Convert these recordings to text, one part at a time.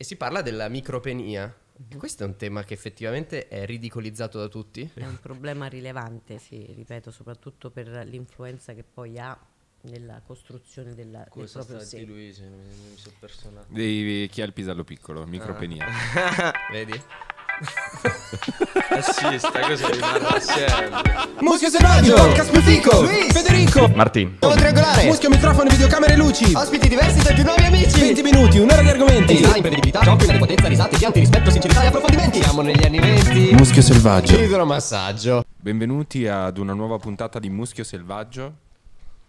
e si parla della micropenia. Mhm. Questo è un tema che effettivamente è ridicolizzato da tutti? È un problema rilevante, sì, ripeto, soprattutto per l'influenza che poi ha nella costruzione della, Cosa del proprio sé. Luigi, cioè, mi, mi sono personato. Di chi ha il pisello piccolo, micropenia. Ah. Vedi? Assista, eh cosa rimane sempre. Muschio selvaggio, podcast musico, Luis, Federico, Martin, Nuovo triangolare, muschio, microfono, videocamere e luci. Ospiti diversi tra più nuovi amici. 20 minuti, un'ora di argomenti. Design, imprevedibilità, gioco, potenza, risate, pianti, rispetto, sincerità e approfondimenti. Siamo negli anni 20. Muschio selvaggio. Idromassaggio. Benvenuti ad una nuova puntata di Muschio selvaggio.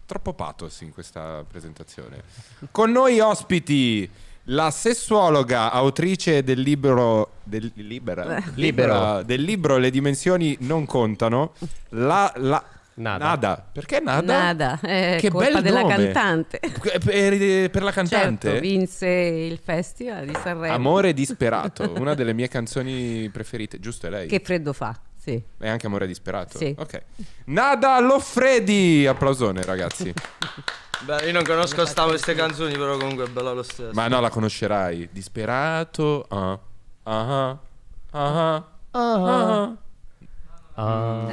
Troppo pathos in questa presentazione. Con noi ospiti la sessuologa, autrice del libro, del, libera, eh. libera, del libro Le dimensioni non contano, la, la Nada. nada. Perché nada? Nada, eh, che colpa della nome. cantante. Per, per, la cantante? Certo, vinse il festival di Sanremo. Amore disperato, una delle mie canzoni preferite, giusto è lei? Che freddo fa, sì. E anche Amore disperato? Sì. Ok. Nada Loffredi! Applausone ragazzi. Beh, io non conosco sta, queste canzoni, però comunque è bella lo stesso. Ma no, la conoscerai. Disperato. Ah. Ah. Ah. Ah. Ah. ah, ah. ah.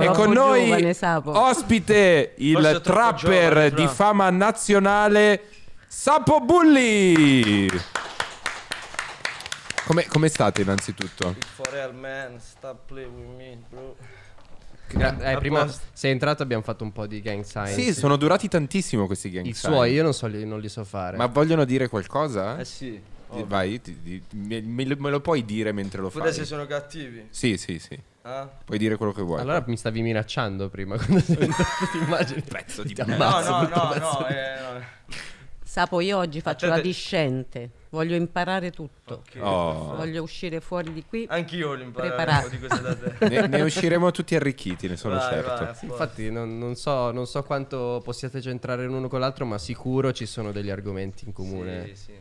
Eh. E con noi giovane, ospite il trapper giovane, di fama nazionale Sapo Bulli. Come, come state innanzitutto? Real man, stop playing with me, bro. Gra- ah, eh, prima sei entrato abbiamo fatto un po' di gang sign. Sì, sono durati tantissimo questi gang I sign. I suoi, io non, so li, non, li, so fare. Ma vogliono dire qualcosa? Eh sì. Ovvio. Oh. Vai, ti, ti, me, me, lo puoi dire mentre lo Pure fai. se sono cattivi. Sì, sì, sì. Ah. Puoi dire quello che vuoi. Allora mi stavi minacciando prima quando sei entrato, ti immagini. Pezzo di ammazzo, No, no, no, no, eh, no. Sapo, io oggi faccio Attente. la discente. Voglio imparare tutto. Okay. Oh. Voglio uscire fuori di qui. Anch'io voglio imparare di cose da ne, ne, usciremo tutti arricchiti, ne sono vai, certo. Vai, Infatti, non, non, so, non, so, quanto possiate centrare l'uno con l'altro, ma sicuro ci sono degli argomenti in comune. Sì, sì.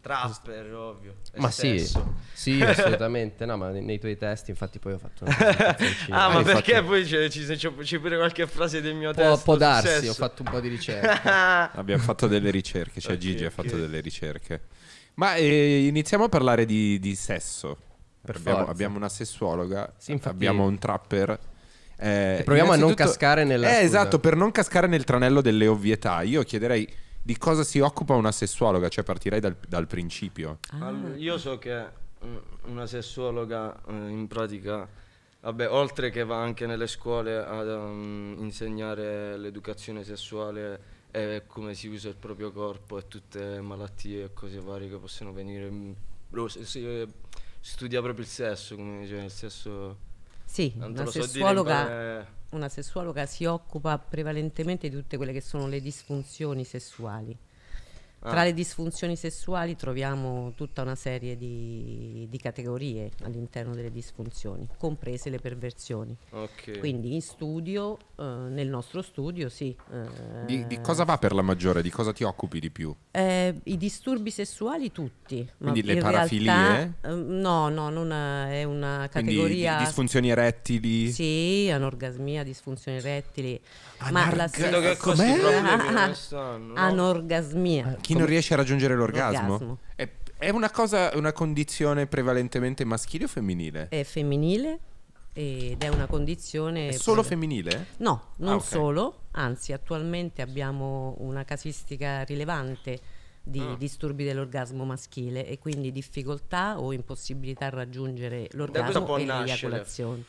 Trapper, ovvio. Ma stesso. sì, sì, assolutamente. No, ma nei tuoi testi, infatti, poi ho fatto. ah, ma perché fatto... poi c'è, c'è, c'è, pure qualche frase del mio testo? Può darsi, ho fatto un po' di ricerche. Abbiamo fatto delle ricerche. Cioè, okay, Gigi okay. ha fatto delle ricerche. Ma eh, iniziamo a parlare di, di sesso. Abbiamo, abbiamo, una sessuologa, sì, abbiamo un trapper. Eh, proviamo a non cascare nella. Eh, esatto, per non cascare nel tranello delle ovvietà, io chiederei di cosa si occupa una sessuologa, cioè partirei dal, dal principio. Ah. Allora, io so che eh, una sessuologa eh, in pratica, vabbè, oltre che va anche nelle scuole a um, ehm, insegnare l'educazione sessuale e come si usa il proprio corpo e tutte le malattie e cose varie che possono venire. Mm, si, eh, studia proprio il sesso, come dice il sesso... Sì, una sessuologa, una sessuologa si occupa prevalentemente di tutte quelle che sono le disfunzioni sessuali. Tra ah. le disfunzioni sessuali troviamo tutta una serie di, di categorie all'interno delle disfunzioni, comprese le perversioni. Okay. Quindi in studio, eh, nel nostro studio, sì. Eh, di, di, cosa va per la maggiore? Di cosa ti occupi di più? Eh, I disturbi sessuali tutti. Quindi le parafilie? Realtà, ehm, no, no, una, eh, è una categoria... Quindi disfunzioni erettili? Sì, anorgasmia, disfunzioni rettili. Anarga- ma la stessa... Com'è? Anorgasmia. Ah, chi chi non riesce a raggiungere l'orgasmo. l'orgasmo. È, è una, cosa, una condizione prevalentemente maschile o femminile? È femminile ed è una condizione... È solo per... femminile? No, ah, non ah, okay. solo, anzi attualmente abbiamo una casistica rilevante di ah. disturbi dell'orgasmo maschile e quindi difficoltà o impossibilità a raggiungere l'orgasmo e l'eiaculazione.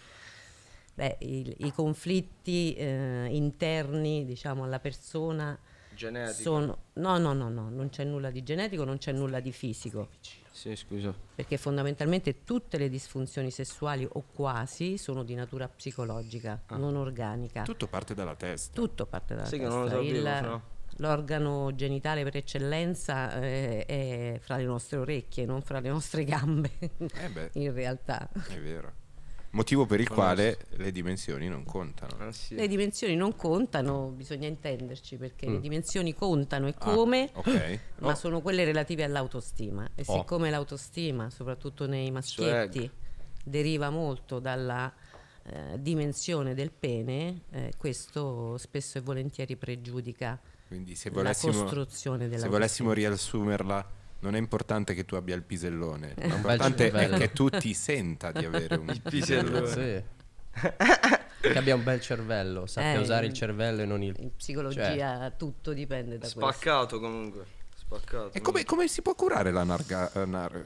Beh, i, i conflitti eh, interni diciamo, alla persona Genetico. Sono, no, no, no, no, non c'è nulla di genetico, non c'è nulla di fisico. Sì, scusa. Perché fondamentalmente tutte le disfunzioni sessuali o quasi sono di natura psicologica, ah. non organica. Tutto parte dalla testa. Tutto parte dalla sì, testa. Sì, non lo sapevo, Il, no? L'organo genitale per eccellenza eh, è fra le nostre orecchie, non fra le nostre gambe. Eh beh, In realtà. È vero. Motivo per il quale le dimensioni non contano. Ah, sì. Le dimensioni non contano, bisogna intenderci perché mm. le dimensioni contano e ah, come, ah, okay. ma oh. sono quelle relative all'autostima. E oh. siccome l'autostima, soprattutto nei maschietti, Swag. Cioè, deriva molto dalla eh, dimensione del pene, eh, questo spesso e volentieri pregiudica Quindi se la costruzione della Se volessimo riassumerla non è importante che tu abbia il pisellone, l'importante eh, è che tu ti senta di avere un pisellone. Sì. che abbia un bel cervello, sappia eh, usare il cervello e non il... In psicologia cioè... tutto dipende da Spaccato questo. comunque. Spaccato. E come, come, si può curare la narga... Nar...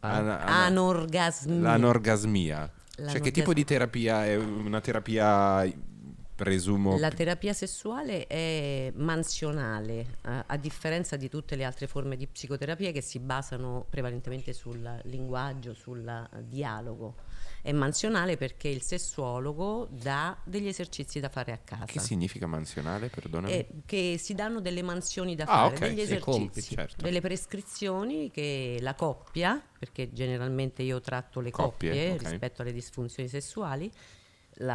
An ah. anorgasmia. L'anorgasmia. L'anorgasmia. Cioè che tipo di terapia è una terapia Presumo. La terapia sessuale è mansionale, a, eh, a, differenza di tutte le altre forme di psicoterapia che si basano prevalentemente sul linguaggio, sul eh, dialogo. È mansionale perché il sessuologo dà degli esercizi da fare a casa. Che significa mansionale, perdonami? È eh, che si danno delle mansioni da ah, fare, okay. degli esercizi, compi, certo. delle prescrizioni che la coppia, perché generalmente io tratto le coppie, coppie okay. rispetto alle disfunzioni sessuali,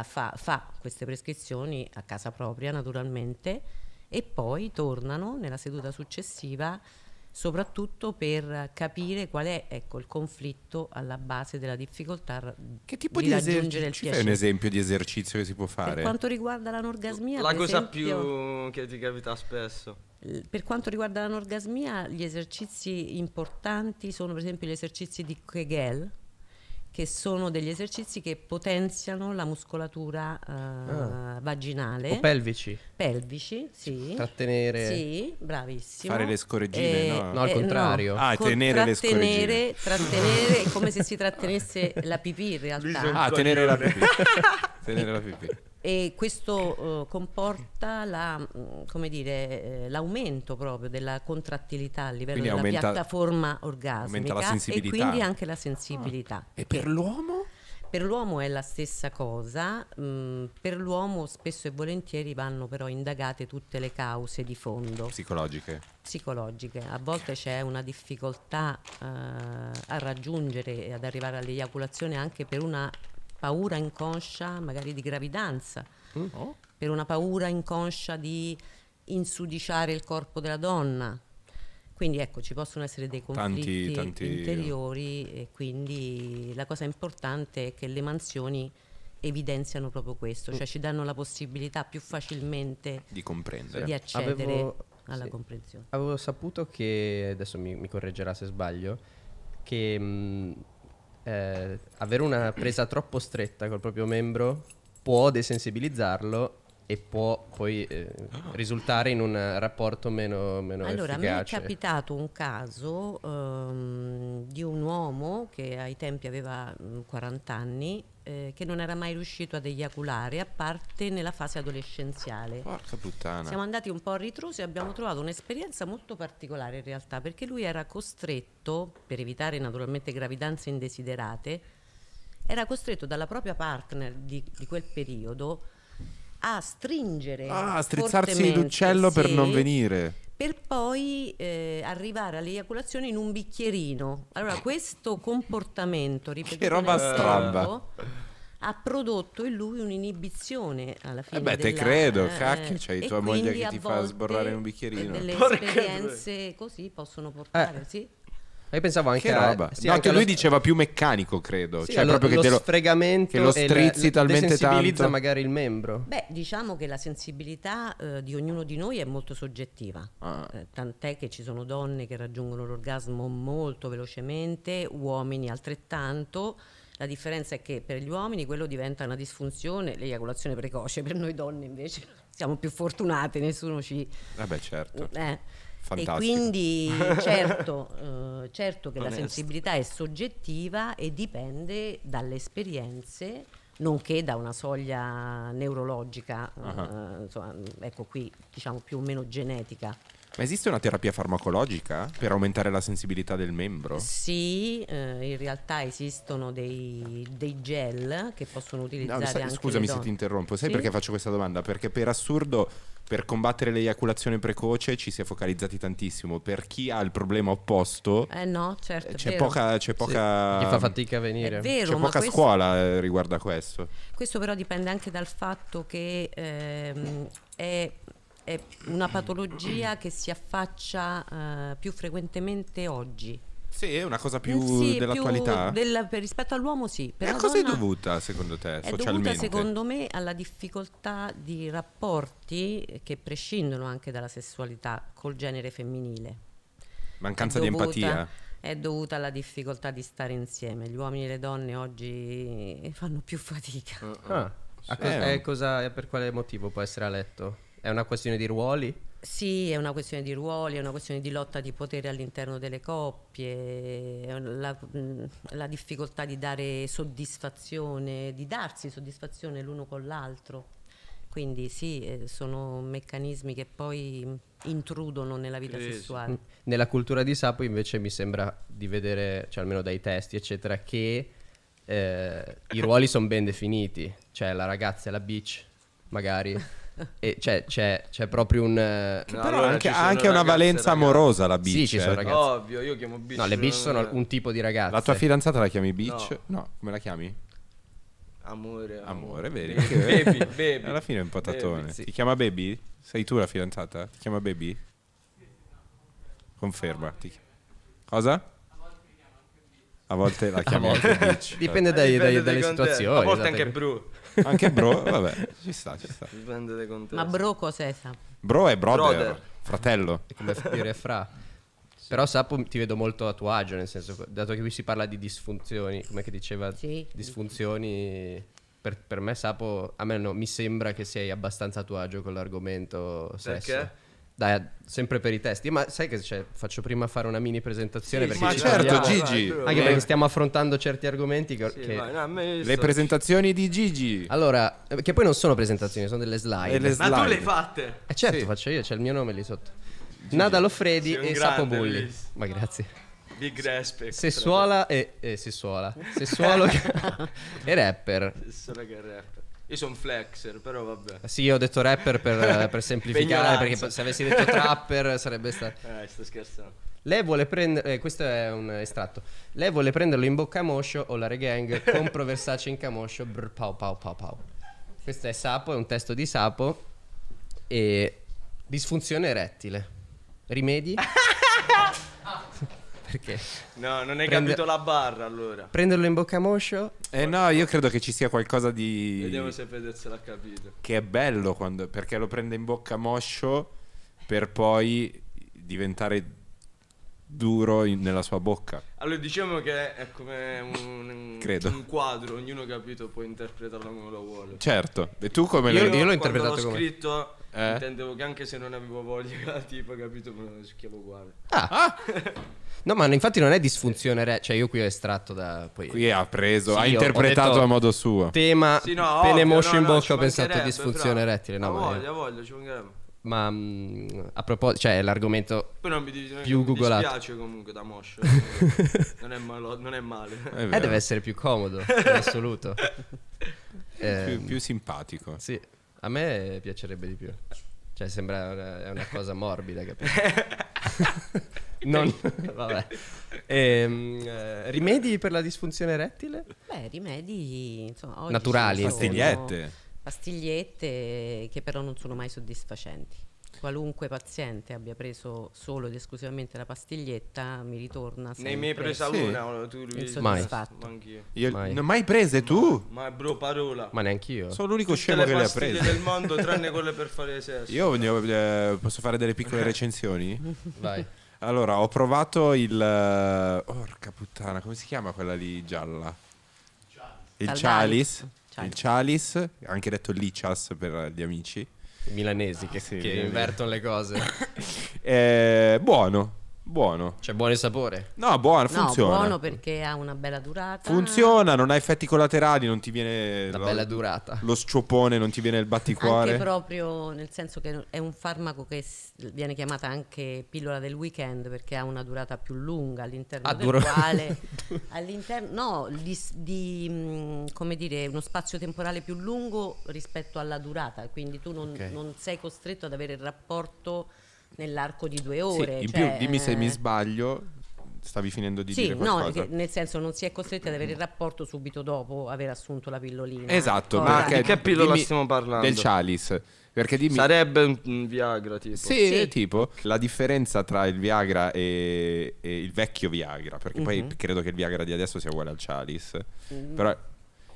fa, fa queste prescrizioni a casa propria naturalmente e poi tornano nella seduta successiva soprattutto per capire qual è ecco, il conflitto alla base della difficoltà che tipo di, di raggiungere il piacere. C'è un esempio di esercizio che si può fare? Per quanto riguarda l'anorgasmia... La cosa esempio, più che ti capita spesso. Per quanto riguarda l'anorgasmia, gli esercizi importanti sono per esempio gli esercizi di Kegel, che sono degli esercizi che potenziano la muscolatura uh, ah. vaginale. O pelvici. Pelvici, sì. Trattenere. Sì, bravissimo. Fare le scorreggine, eh, no? No, al eh, contrario. No. Ah, Con- tenere le scorreggine. Trattenere, è come se si trattenesse la pipì in realtà. Ah, tenere la pipì. tenere la pipì e questo eh, comporta mm, eh, l'aumento proprio della contrattilità a livello quindi della aumenta, piattaforma orgasmica e quindi anche la sensibilità. Ah. E per l'uomo? Per l'uomo è la stessa cosa, mm, per l'uomo spesso e volentieri vanno però indagate tutte le cause di fondo. Psicologiche. Psicologiche, a volte c'è una difficoltà eh, a raggiungere e ad arrivare all'eiaculazione anche per una paura inconscia magari di gravidanza, mm. Oh. per una paura inconscia di insudiciare il corpo della donna. Quindi ecco, ci possono essere dei conflitti tanti, tanti... interiori e quindi la cosa importante è che le mansioni evidenziano proprio questo, cioè mm. ci danno la possibilità più facilmente di comprendere, di accedere Avevo, alla sì. comprensione. Avevo saputo che, adesso mi, mi correggerà se sbaglio, che mh, mm, eh, avere una presa troppo stretta col proprio membro può desensibilizzarlo e può poi eh, ah. risultare in un rapporto meno, meno allora, efficace. Allora, mi è capitato un caso um, di un uomo che ai tempi aveva 40 mm, anni eh, che non era mai riuscito ad eiaculare, a parte nella fase adolescenziale. Porca puttana. Siamo andati un po' a ritroso e abbiamo trovato un'esperienza molto particolare in realtà, perché lui era costretto, per evitare naturalmente gravidanze indesiderate, era costretto dalla propria partner di, di quel periodo a stringere. Ah, a strizzarsi l'uccello sì, per non venire. Per poi eh, arrivare all'eiaculazione in un bicchierino. Allora, questo comportamento ripeto, che roba stramba. ha prodotto in lui un'inibizione alla fine. Eh beh, della, te credo, eh, cacchio, c'hai tua moglie che ti fa sborrare un bicchierino. Le esperienze così possono portare, eh. sì io pensavo anche che roba. A, sì, no, anche lui sp- diceva più meccanico, credo. Sì, cioè, lo, proprio lo che lo, sfregamento che lo strizzi la, talmente tanto. magari il membro. Beh, diciamo che la sensibilità eh, di ognuno di noi è molto soggettiva. Ah. Eh, tant'è che ci sono donne che raggiungono l'orgasmo molto velocemente, uomini altrettanto. La differenza è che per gli uomini quello diventa una disfunzione, l'eiaculazione precoce, per noi donne invece siamo più fortunate, nessuno ci... Vabbè eh certo. Eh. Fantastico. E quindi certo, eh, certo che Onesto. la sensibilità è soggettiva e dipende dalle esperienze nonché da una soglia neurologica, uh-huh. eh, insomma, ecco qui diciamo più o meno genetica. Ma esiste una terapia farmacologica per aumentare la sensibilità del membro? Sì, eh, in realtà esistono dei, dei, gel che possono utilizzare no, sa, Scusami se ti interrompo, sai sì? perché faccio questa domanda? Perché per assurdo per combattere l'eiaculazione precoce ci si è focalizzati tantissimo. Per chi ha il problema opposto, eh no, certo, c'è, poca, c'è poca. Sì, fa fatica a venire. Vero, c'è poca questo... scuola eh, riguardo a questo. Questo però dipende anche dal fatto che ehm, è, è, una patologia che si affaccia eh, più frequentemente oggi. Sì, è una cosa più eh sì, dell'attualità. Del, rispetto all'uomo sì. Per e a cosa è dovuta secondo te? È dovuta secondo me alla difficoltà di rapporti che prescindono anche dalla sessualità col genere femminile. Mancanza dovuta, di empatia. È dovuta alla difficoltà di stare insieme. Gli uomini e le donne oggi fanno più fatica. Uh-huh. Ah, sì. cosa, eh. per quale motivo può essere a letto? È una questione di ruoli? Sì, è una questione di ruoli, è una questione di lotta di potere all'interno delle coppie, la, la difficoltà di dare soddisfazione, di darsi soddisfazione l'uno con l'altro. Quindi sì, eh, sono meccanismi che poi intrudono nella vita sì, sessuale. Nella cultura di Sapo invece mi sembra di vedere, cioè almeno dai testi eccetera, che eh, i ruoli sono ben definiti. Cioè la ragazza è la bitch, magari E c'è, cioè, c'è, c'è proprio un... Eh, no, però anche, ha anche una ragazze, valenza ragazze. amorosa la bitch. Sì, ci sono eh. ragazze. Ovvio, io chiamo bitch. No, le bitch sono un tipo di ragazza. La tua fidanzata la chiami bitch? No, no. come la chiami? Amore. Amore, amore vedi? Baby, baby. Alla fine è un patatone. Baby, sì. Ti chiama baby? Sei tu la fidanzata? Ti chiama baby? Conferma. Ti... Cosa? A volte la chiamo anche bitch. Dipende, dai, dipende dai, dalle contesto. situazioni. A volte esatto. anche Bru. Anche bro, vabbè, ci sta, ci sta. Dipende dai contesti. Ma bro cos'è? Sap? Bro è brother, Brother. fratello. È come dire fra. Però Sappo ti vedo molto a tuo agio, nel senso, dato che qui si parla di disfunzioni, come che diceva, Sì. disfunzioni, per, per me Sappo, a me no, mi sembra che sei abbastanza a tuo agio con l'argomento sesso. Perché? Dai, sempre per i testi. Ma sai che cioè, faccio prima fare una mini presentazione? Sì, perché sì, ma certo, parliamo, Gigi. Anche perché stiamo affrontando certi argomenti. Che, sì, che... No, le presentazioni di Gigi. Allora, eh, che poi non sono presentazioni, sono delle slide. Eh, le slide. Ma tu le hai fatte? Eh certo, sì. faccio io, c'è il mio nome lì sotto. Gigi. Nada Loffredi e Sapo Bulli. Ma grazie. Big respect. Sessuola e, e sessuola. Sessuolo e rapper. Sessuola che rapper. Io sono flexer, però vabbè. Eh sì, io ho detto rapper per, per semplificare, perché se avessi detto trapper sarebbe stato... Eh, sto scherzando. Lei vuole prendere... Eh, questo è un estratto. Lei vuole prenderlo in bocca a Moscio o la regang, compro Versace in camoscio, brr, pau, pau, pau, pau. Questo è Sapo, è un testo di Sapo. E... Disfunzione erettile. Rimedi? Ah perché... No, non hai prende... capito la barra allora. Prenderlo in bocca moscio? Eh no, io credo che ci sia qualcosa di... Vediamo se Fedez l'ha capito. Che è bello quando... perché lo prende in bocca moscio per poi diventare duro in, nella sua bocca. Allora diciamo che è come un, credo. un quadro, ognuno capito può interpretarlo come lo vuole. Certo, e tu come io, l'hai... Io l'ho interpretato l'ho come... scritto eh? Intendevo che anche se non avevo voglia, tipo, capito, me lo succhiavo uguale. Ah. ah. no, ma infatti non è disfunzione, cioè io qui ho estratto da... Poi... Qui ha preso, sì, ha interpretato detto, a modo suo. Tema, sì, no, pene motion no, no, ho pensato a disfunzione però, rettile. No, ma voglio, voglio, ci mancherebbe. Ma mm, a proposito, cioè è l'argomento mi, più googolato. Mi piace comunque da moscio. non, è malo, non è male. È eh, deve essere più comodo, in assoluto. eh, più, ehm, più simpatico. Sì. A me piacerebbe di più. Cioè, sembra una, eh, una cosa morbida, capito? non, vabbè. Ehm, eh, rimedi per la disfunzione rettile? Beh, rimedi insomma, oggi Naturali, pastigliette. pastigliette che però non sono mai soddisfacenti qualunque paziente abbia preso solo ed esclusivamente la pastiglietta mi ritorna sempre. Ne hai mai presa sì. una? Tu insoddisfatto. Mai. Io, mai. Non ho mai prese tu? Ma, ma bro, parola. Ma neanche io. Sono l'unico scemo che le ha prese. del mondo, tranne quelle per fare sesso. Io eh, posso fare delle piccole recensioni? Vai. Allora, ho provato il... Porca eh, puttana, come si chiama quella lì gialla? Il Chalice. Il Cialis, anche detto Lichas per gli amici milanesi che, sì, che invertono le cose. eh, buono, Buono. Cioè, buono il sapore? No, buono, funziona. No, buono perché ha una bella durata. Funziona, non ha effetti collaterali, non ti viene... La lo, bella durata. Lo sciopone, non ti viene il batticuore. Anche proprio nel senso che è un farmaco che viene chiamata anche pillola del weekend perché ha una durata più lunga all'interno ah, del duro. quale... all'interno... No, di, di, come dire, uno spazio temporale più lungo rispetto alla durata. Quindi tu non, okay. non sei costretto ad avere il rapporto nell'arco di due ore. Sì, cioè, più, dimmi se mi eh. sbaglio, stavi finendo di sì, dire qualcosa. No, nel senso non si è costretti ad avere il rapporto subito dopo aver assunto la pillolina. Esatto, ma di che pillola stiamo parlando? Del Chalice. Perché dimmi... Sarebbe un Viagra tipo. Sì, sì. tipo. La differenza tra il Viagra e, e il vecchio Viagra, perché mm-hmm. poi mhm. credo che il Viagra di adesso sia uguale al Chalice. Mm-hmm. Però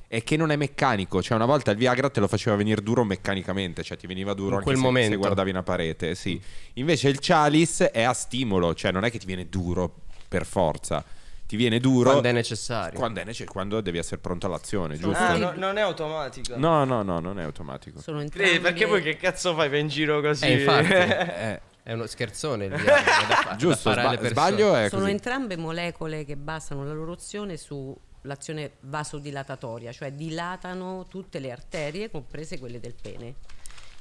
è che non è meccanico. Cioè, una volta il Viagra te lo faceva venire duro meccanicamente, cioè ti veniva duro anche se, se guardavi una parete. Sì. Mm. Invece il Chalice è a stimolo, cioè non è che ti viene duro per forza. Ti viene duro quando è necessario. Quando, è necessario, quando devi essere pronto all'azione, giusto? Ah, no, non è automatico. No, no, no, non è automatico. Sono entrambi... eh, perché poi che cazzo fai per in giro così? Eh, infatti, eh, È uno scherzone il Viagra. Giusto, sba- sbaglio Sono così. entrambe molecole che basano la loro azione su l'azione vasodilatatoria, cioè dilatano tutte le arterie, comprese quelle del pene.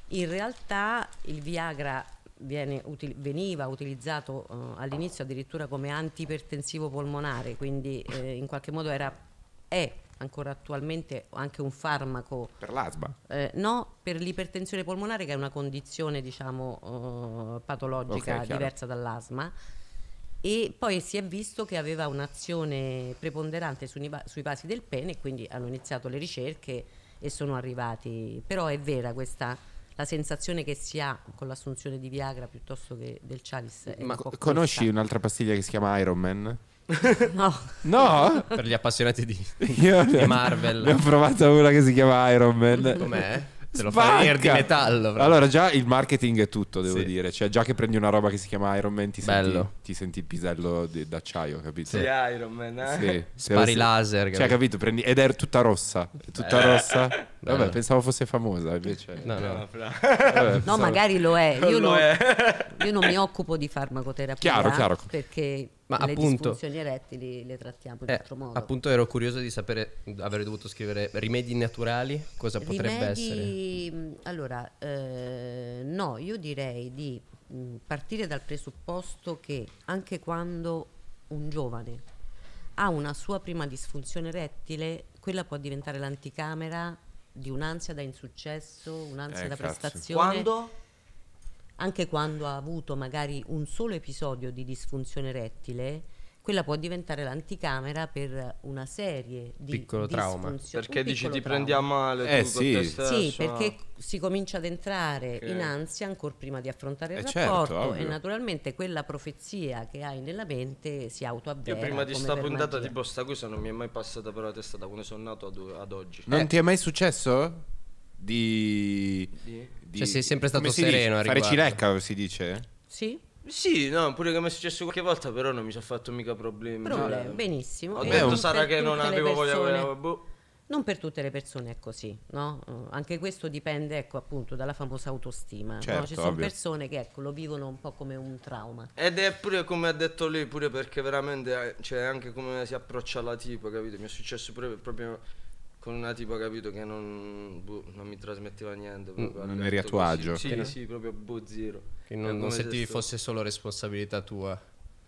In realtà il Viagra viene, util, veniva utilizzato eh, all'inizio addirittura come antipertensivo polmonare, quindi eh, in qualche modo era, è ancora attualmente anche un farmaco. Per l'asma? Eh, no, per l'ipertensione polmonare che è una condizione diciamo, eh, patologica okay, diversa dall'asma e poi si è visto che aveva un'azione preponderante sui, sui vasi del pene e quindi hanno iniziato le ricerche e sono arrivati però è vera questa la sensazione che si ha con l'assunzione di Viagra piuttosto che del Chalice ma un conosci un'altra pastiglia che si chiama Iron Man? No. no? per gli appassionati di, di Marvel. Ne ho provata una che si chiama Iron Man. Com'è? Se lo fai venire di metallo. Proprio. Allora, già il marketing è tutto, devo sì. dire. Cioè, già che prendi una roba che si chiama Iron Man, ti, senti, ti senti, il pisello d'acciaio, capito? Sì, Iron Man. Eh? Sì. Spari laser. Cioè, capito? Cioè, capito? Prendi... Ed è tutta rossa. È tutta Bello. rossa. Vabbè, Bello. pensavo fosse famosa. Invece... No, no. no, Vabbè, no magari lo è. Io, lo non... È. io non mi occupo di farmacoterapia. Chiaro, chiaro. Perché ma le appunto, disfunzioni erettili le trattiamo in eh, altro modo. Appunto, ero curioso di sapere, avrei dovuto scrivere rimedi naturali, cosa rimedi, potrebbe essere? Mm, allora, eh, no, io direi di mm, partire dal presupposto che anche quando un giovane ha una sua prima disfunzione erettile, quella può diventare l'anticamera di un'ansia da insuccesso, un'ansia eh, da cazzo. prestazione. Quando? anche quando ha avuto magari un solo episodio di disfunzione rettile, quella può diventare l'anticamera per una serie di piccolo trauma perché dici ti trauma. prendiamo male eh, sì. sì perché si comincia ad entrare okay. in ansia ancora prima di affrontare il eh certo, rapporto certo, e naturalmente quella profezia che hai nella mente si autoavvera io prima di sta puntata tipo sta cosa non mi è mai passata per la testa da quando sono nato ad, ad oggi non eh. ti è mai successo? di, di, cioè sei sempre stato sereno dice? fare cilecca si dice sì sì, no, pure che mi è successo qualche volta, però non mi ci ha fatto mica problemi. Problemi, cioè. benissimo. Ho eh, detto Sara che non avevo voglia quella. Boh. Non per tutte le persone è così, no? Anche questo dipende, ecco, appunto, dalla famosa autostima. Certo, no? Ci certo, sono ovvio. persone che, ecco, lo vivono un po' come un trauma. Ed è pure come ha detto lei, pure perché veramente, eh, cioè, anche come si approccia alla tipo, capito? Mi è successo pure proprio con una tipo capito che non, boh, non mi trasmetteva niente. Proprio, non eri a tuo agio. Sì, sì, proprio boh zero. Che non, non sentivi sto... fosse solo responsabilità tua.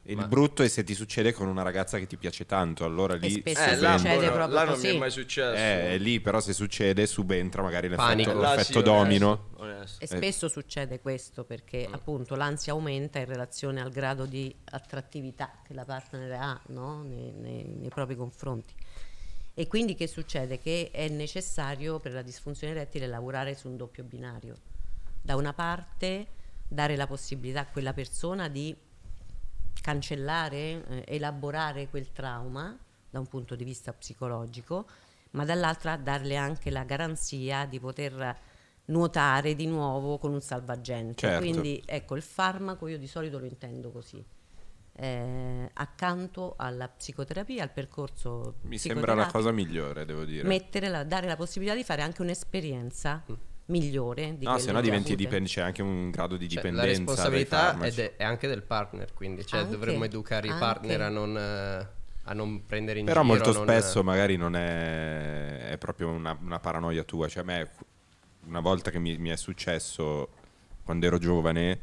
Il Ma... brutto è se ti succede con una ragazza che ti piace tanto, allora lì eh, succede proprio là non così. mi è mai successo. Eh, lì però se succede subentra magari l'effetto, l'effetto sì, domino. Onesto, onesto. E spesso eh. succede questo perché mm. appunto l'ansia aumenta in relazione al grado di attrattività che la partner ha no? nei, nei, nei propri confronti. E quindi che succede? Che è necessario per la disfunzione rettile lavorare su un doppio binario. Da una parte dare la possibilità a quella persona di cancellare, eh, elaborare quel trauma da un punto di vista psicologico, ma dall'altra darle anche la garanzia di poter nuotare di nuovo con un salvagente. Certo. Quindi ecco, il farmaco io di solito lo intendo così eh, accanto alla psicoterapia, al percorso Mi sembra la cosa migliore, devo dire. La, dare la possibilità di fare anche un'esperienza mm. migliore. Di no, se no diventi dipendente, c'è anche un grado di cioè, dipendenza. la responsabilità è, de- è, anche del partner, quindi cioè, anche, dovremmo educare anche. i partner a non... Eh, a non prendere in Però giro. Però molto eh, spesso non... magari non è, è proprio una, una, paranoia tua. Cioè, a me una volta che mi, mi, è successo quando ero giovane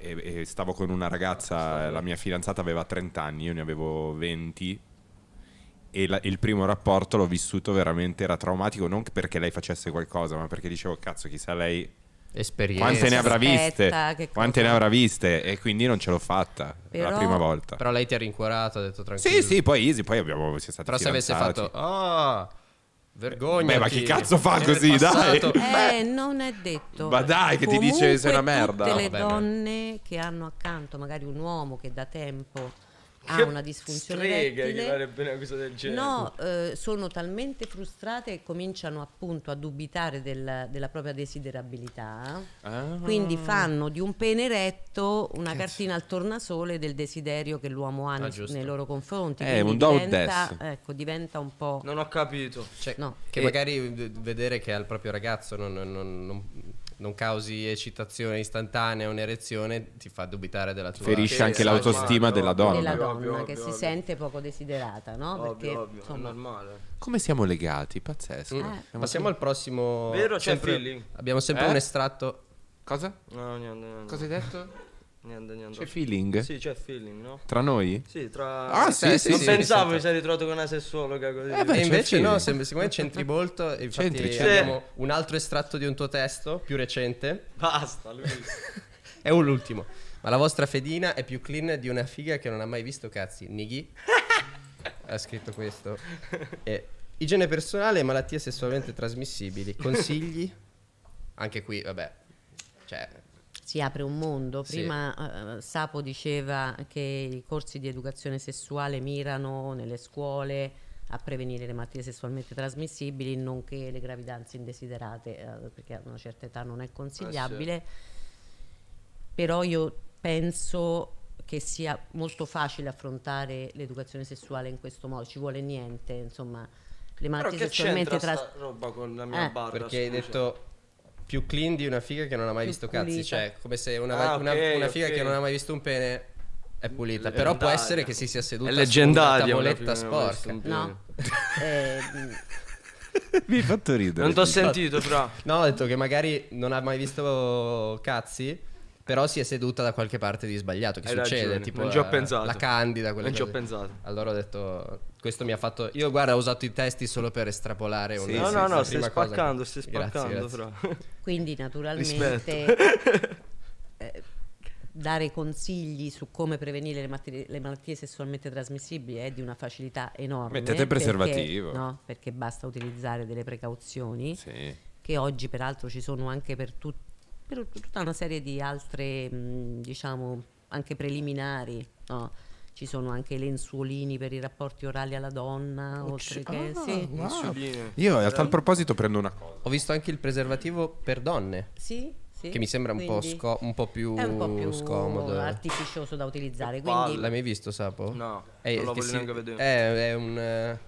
e, e stavo con una ragazza, eh, la mia fidanzata aveva 30 anni, io ne avevo 20 e la, il primo rapporto l'ho vissuto veramente, era traumatico, non perché lei facesse qualcosa, ma perché dicevo, cazzo, chissà lei... Esperienza. Quante ne avrà viste? Aspetta, quante ne avrà viste? E quindi non ce l'ho fatta Però... la prima volta. Però lei ti ha rincuorato, ha detto tranquillo. Sì, sì, poi easy, poi abbiamo... Si è stati Però fidanzati. se avesse fatto... Oh! Vergogna. Beh, ma chi cazzo fa così, dai? Eh, non è detto. Ma dai, che ti dice sei una merda. Tutte le Vabbè, donne beh. che hanno accanto magari un uomo che da tempo ha una disfunzione strega rettile. Strega che bene una cosa del genere. No, eh, sono talmente frustrate che cominciano appunto a dubitare del, della propria desiderabilità. Ah. Quindi fanno di un pene retto una Cazzo. cartina al tornasole del desiderio che l'uomo ha ah, nei, loro confronti. È eh, un diventa, ecco, diventa un po'... Non ho capito. Cioè, no. Che e... magari vedere che al proprio ragazzo non, non, non non causi eccitazione istantanea, un'erezione, ti fa dubitare della tua Ferisce anche l'autostima no, esatto. della donna. Della donna ovvio, che ovvio, si ovvio. sente poco desiderata, no? Perché insomma, è normale. Come siamo legati, pazzesco. Eh. Mm. Passiamo qui. al prossimo. Vero, c'è sempre, lì. Abbiamo sempre eh? un estratto. Cosa? No, no, no, no. Cosa hai detto? Niente, niente. C'è feeling? Sì, c'è feeling, no? Tra noi? Sì, tra... Ah, sì, sì, sì, non sì, pensavo sì, mi sarei trovato con una sessuologa così. Eh beh, invece no, sembra, siccome c'entri molto, e infatti c'entri, c'entri. abbiamo un altro estratto di un tuo testo, più recente. Basta, lui. è un l'ultimo. Ma la vostra fedina è più clean di una figa che non ha mai visto cazzi. Nighi ha scritto questo. E, igiene personale e malattie sessualmente trasmissibili. Consigli? Anche qui, vabbè. Cioè, si apre un mondo. Prima sì. Eh, eh, Sapo diceva che i corsi di educazione sessuale mirano nelle scuole a prevenire le malattie sessualmente trasmissibili, nonché le gravidanze indesiderate, eh, perché a una certa età non è consigliabile. Ah, sì. Però io penso che sia molto facile affrontare l'educazione sessuale in questo modo, ci vuole niente, insomma, le malattie sessualmente trasmissibili. roba con la mia eh, barra, Perché scusa. hai detto più clean di una figa che non ha mai più visto pulita. cazzi. Cioè, come se una, ah, okay, una figa okay. che non ha mai visto un pene è pulita. L- però può essere che si sia seduta su una tavoletta sporca. No. Eh, Mi hai fatto ridere. Non ti ho sentito, però. No, ho detto che magari non ha mai visto cazzi però si è seduta da qualche parte di sbagliato. Che Hai succede? Ragione. Tipo non ci ho pensato. La candida, quella Non ci ho pensato. Allora ho detto, questo mi ha fatto. Io, guarda, ho usato i testi solo per estrapolare sì, una. No, no, no, stai spaccando, stai spaccando. Grazie, grazie. Quindi, naturalmente. Eh, dare consigli su come prevenire le malattie, le malattie sessualmente trasmissibili è di una facilità enorme. Mettete preservativo. Perché, no, perché basta utilizzare delle precauzioni. Sì. Che oggi, peraltro, ci sono anche per tutti per tutta una serie di altre, mh, diciamo, anche preliminari. No? Ci sono anche lenzuolini per i rapporti orali alla donna, oh, oltre ah, Sì. Wow. Io a tal eh, proposito prendo una cosa. Ho visto anche il preservativo per donne. Sì? Sì, che mi sembra un po, sco- un, po più un po' più scomodo, eh. artificioso da utilizzare. Quindi... L'hai mai visto, Sapo? No, è, eh, non lo voglio si... neanche vedere. È, è un.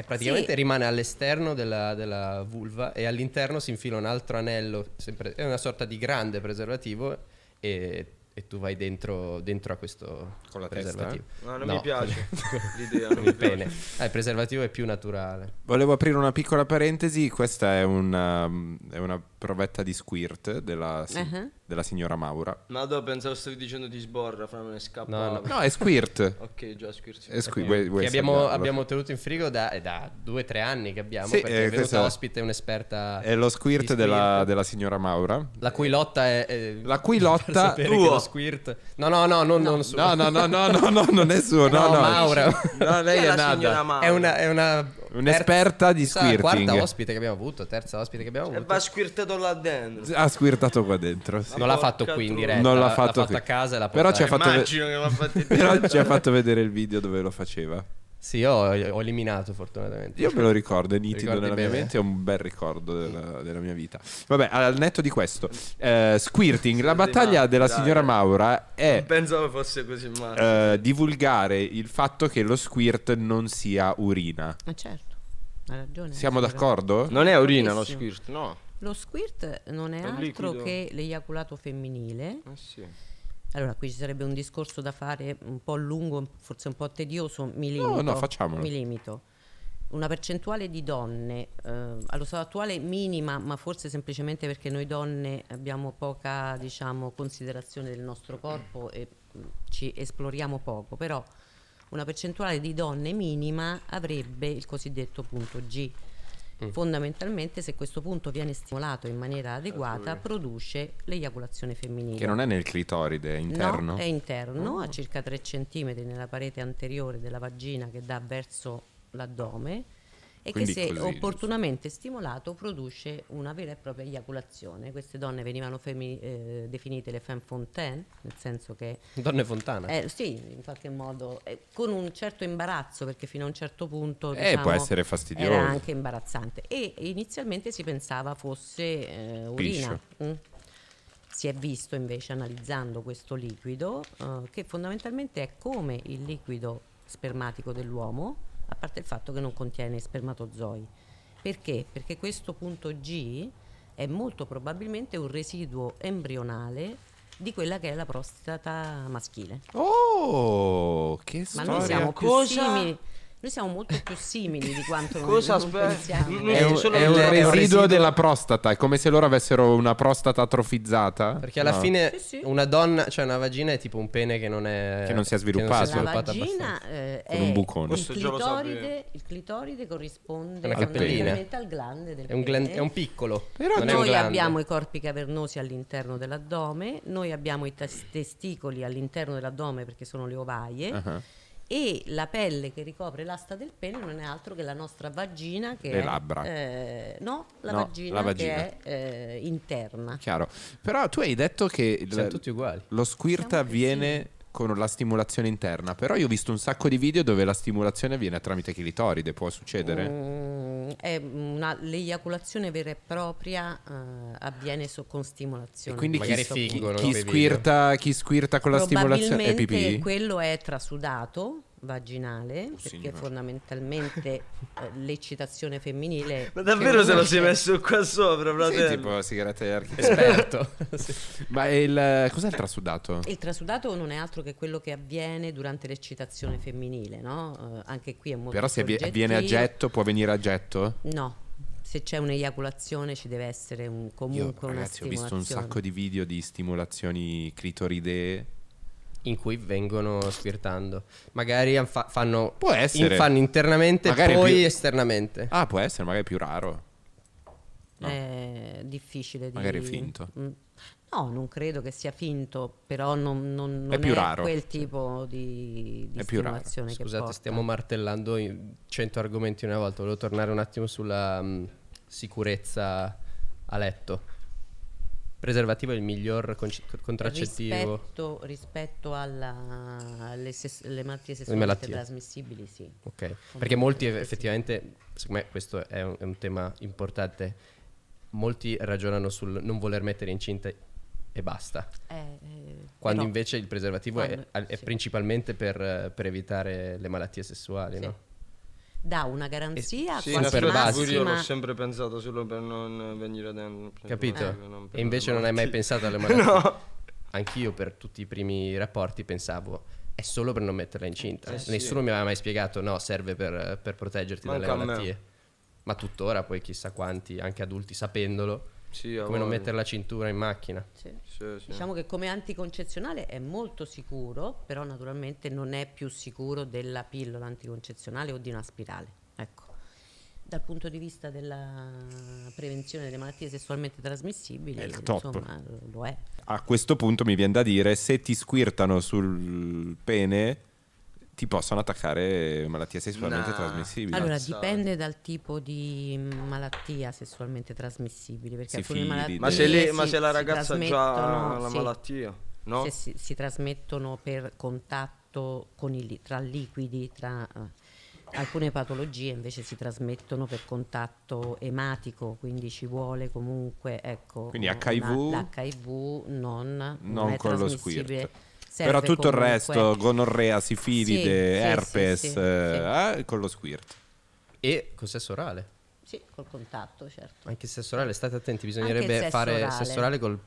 E praticamente sì. rimane all'esterno della, della, vulva e all'interno si infila un altro anello, sempre, è una sorta di grande preservativo e, e tu vai dentro, dentro, a questo Con la preservativo. Testa, eh? No, non no. mi piace l'idea. Non il bene. Ah, il preservativo è più naturale. Volevo aprire una piccola parentesi, questa è una, è una provetta di squirt della, si- uh-huh. della signora Maura. Ma dopo pensavo stavi dicendo di sborra, fra me ne No, no. no, è squirt. ok, già squirt. È squirt. Okay. Okay. Abbiamo, abbiamo, tenuto in frigo da, da due o tre anni che abbiamo, sì, perché eh, è venuta ospite un'esperta È lo squirt, squirt. Della, della, signora Maura. La cui lotta è... è la cui lotta... Per lo squirt... No, no, no, non, no. non suo. No, no, no, no, no, no, non è suo, no, no. no. Maura. No, lei è, è nata. È una, è una Un'esperta di squirting. La Quarta ospite che abbiamo avuto, terza ospite che abbiamo eh, avuto. E va squirtato là dentro. Ha squirtato qua dentro. Sì. Non l'ha fatto qui in diretta. Non l'ha fatto, l'ha fatto a casa. L'ha Però, ci ha fatto, ve- Però ci ha fatto vedere il video dove lo faceva. Sì, ho, ho, eliminato fortunatamente. Io me lo ricordo, è nitido nella bene. mia mente, è un bel ricordo della, della, mia vita. Vabbè, al netto di questo, eh, Squirting, la battaglia della signora Maura è... Non pensavo fosse così male. Eh, divulgare il fatto che lo squirt non sia urina. Ma certo, ha ragione. Siamo d'accordo? Non è urina lo squirt, no. Lo squirt non è, è altro liquido. che l'eiaculato femminile. Ah sì allora, qui ci sarebbe un discorso da fare un po' lungo, forse un po' tedioso, mi limito. No, no, facciamolo. Mi limito. Una percentuale di donne, eh, allo stato attuale minima, ma forse semplicemente perché noi donne abbiamo poca, diciamo, considerazione del nostro corpo e mm, ci esploriamo poco, però una percentuale di donne minima avrebbe il cosiddetto punto G, Mm. Fondamentalmente se questo punto viene stimolato in maniera adeguata produce l'eiaculazione femminile. Che non è nel clitoride, è interno? No, è interno, oh. a circa 3 cm nella parete anteriore della vagina che dà verso l'addome e Quindi che se così, opportunamente giusto. stimolato produce una vera e propria eiaculazione. Queste donne venivano femi- eh, definite le femme fontaine, nel senso che... Donne fontana? Eh, sì, in qualche modo, eh, con un certo imbarazzo, perché fino a un certo punto... Eh, diciamo, può essere fastidioso. Era anche imbarazzante. E inizialmente si pensava fosse eh, urina. Mm. Si è visto invece analizzando questo liquido eh, che fondamentalmente è come il liquido spermatico dell'uomo, a parte il fatto che non contiene spermatozoi. Perché? Perché questo punto G è molto probabilmente un residuo embrionale di quella che è la prostata maschile. Oh, che storia! Ma noi siamo più Cosa? Noi siamo molto più simili di quanto Cosa non, non pensiamo. È un, è un residuo della prostata, è come se loro avessero una prostata atrofizzata. Perché alla no. fine sì, sì. una donna, cioè una vagina è tipo un pene che non è che non si è sviluppato. La vagina eh, è un bucone. Il clitoride, il clitoride corrisponde una fondamentalmente al glande del è un, glan- è un piccolo. Però non noi abbiamo i corpi cavernosi all'interno dell'addome, noi abbiamo i tes- testicoli all'interno dell'addome perché sono le ovaie. Uh-huh e la pelle che ricopre l'asta del pene non è altro che la nostra vagina che le è, labbra eh, no, la, no vagina la, vagina che è eh, interna chiaro però tu hai detto che l- lo squirt avviene con la stimolazione interna. Però io ho visto un sacco di video dove la stimolazione avviene tramite chilitoride, può succedere? Mm, una, l'eiaculazione vera e propria uh, avviene so, con stimolazione. E quindi chi, so, chi, chi, squirta, chi, squirta, con la stimolazione è pipì? quello è trasudato vaginale Possignor. Oh, perché fondamentalmente eh, l'eccitazione femminile ma davvero se lo sei messo qua sopra fratello sì, tipo sigarette esperto sì. ma il, cos'è il trasudato? il trasudato non è altro che quello che avviene durante l'eccitazione femminile no? Eh, anche qui è molto però se soggettivo. avviene a getto può venire a getto? no se c'è un'eiaculazione ci deve essere un, comunque Io, ragazzi, una stimolazione ho visto un sacco di video di stimolazioni clitoridee in cui vengono squirtando. Magari fa- fanno, può essere. In, fanno internamente magari poi più... esternamente. Ah, può essere, magari è più raro. No. È difficile dire. Magari è finto. Mm. No, non credo che sia finto, però non, non, non è, più è raro. quel tipo di, di è più raro. Scusate, porta. stiamo martellando 100 argomenti una volta. Volevo tornare un attimo sulla mh, mm, sicurezza a letto preservativo è il miglior contraccettivo rispetto, rispetto alle malattie sessualmente trasmissibili sì ok perché molti effettivamente secondo me questo è un, è un, tema importante molti ragionano sul non voler mettere incinta e basta eh, eh, quando invece il preservativo quando, è, è sì. principalmente per, per, evitare le malattie sessuali sì. no? dà una garanzia eh, sì, quasi per massima. Io l'ho sempre pensato solo per non venire dentro. Capito? Eh. e invece non hai mai pensato alle malattie. no. Anch'io per tutti i primi rapporti pensavo è solo per non metterla incinta. Eh, Nessuno sì. mi aveva mai spiegato no, serve per, per proteggerti Manca dalle malattie. Ma tuttora poi chissà quanti, anche adulti sapendolo, sì, come non mettere la cintura in macchina. Sì. Sì, diciamo che come anticoncezionale è molto sicuro, però naturalmente non è più sicuro della pillola anticoncezionale o di una spirale. Ecco. Dal punto di vista della prevenzione delle malattie sessualmente trasmissibili, insomma, lo è. A questo punto mi viene da dire, se ti squirtano sul pene ti possono attaccare malattie sessualmente no. trasmissibili. Allora, dipende dal tipo di malattia sessualmente trasmissibile. Perché alcune malattie. Ma se, lei, si, ma se la ragazza ha già la sì, malattia, no? Se si, si, trasmettono per contatto il, tra liquidi, tra. Eh, alcune patologie invece si trasmettono per contatto ematico, quindi ci vuole comunque, ecco, quindi HIV, una, l'HIV non, non, non è con lo squirt però tutto comunque. il resto, gonorrea, sifilide, sì, herpes, sì, sì, eh, eh, con lo squirt. E col sesso orale. Sì, col contatto, certo. Anche il sesso orale, state attenti, bisognerebbe sesso fare orale. sesso orale col...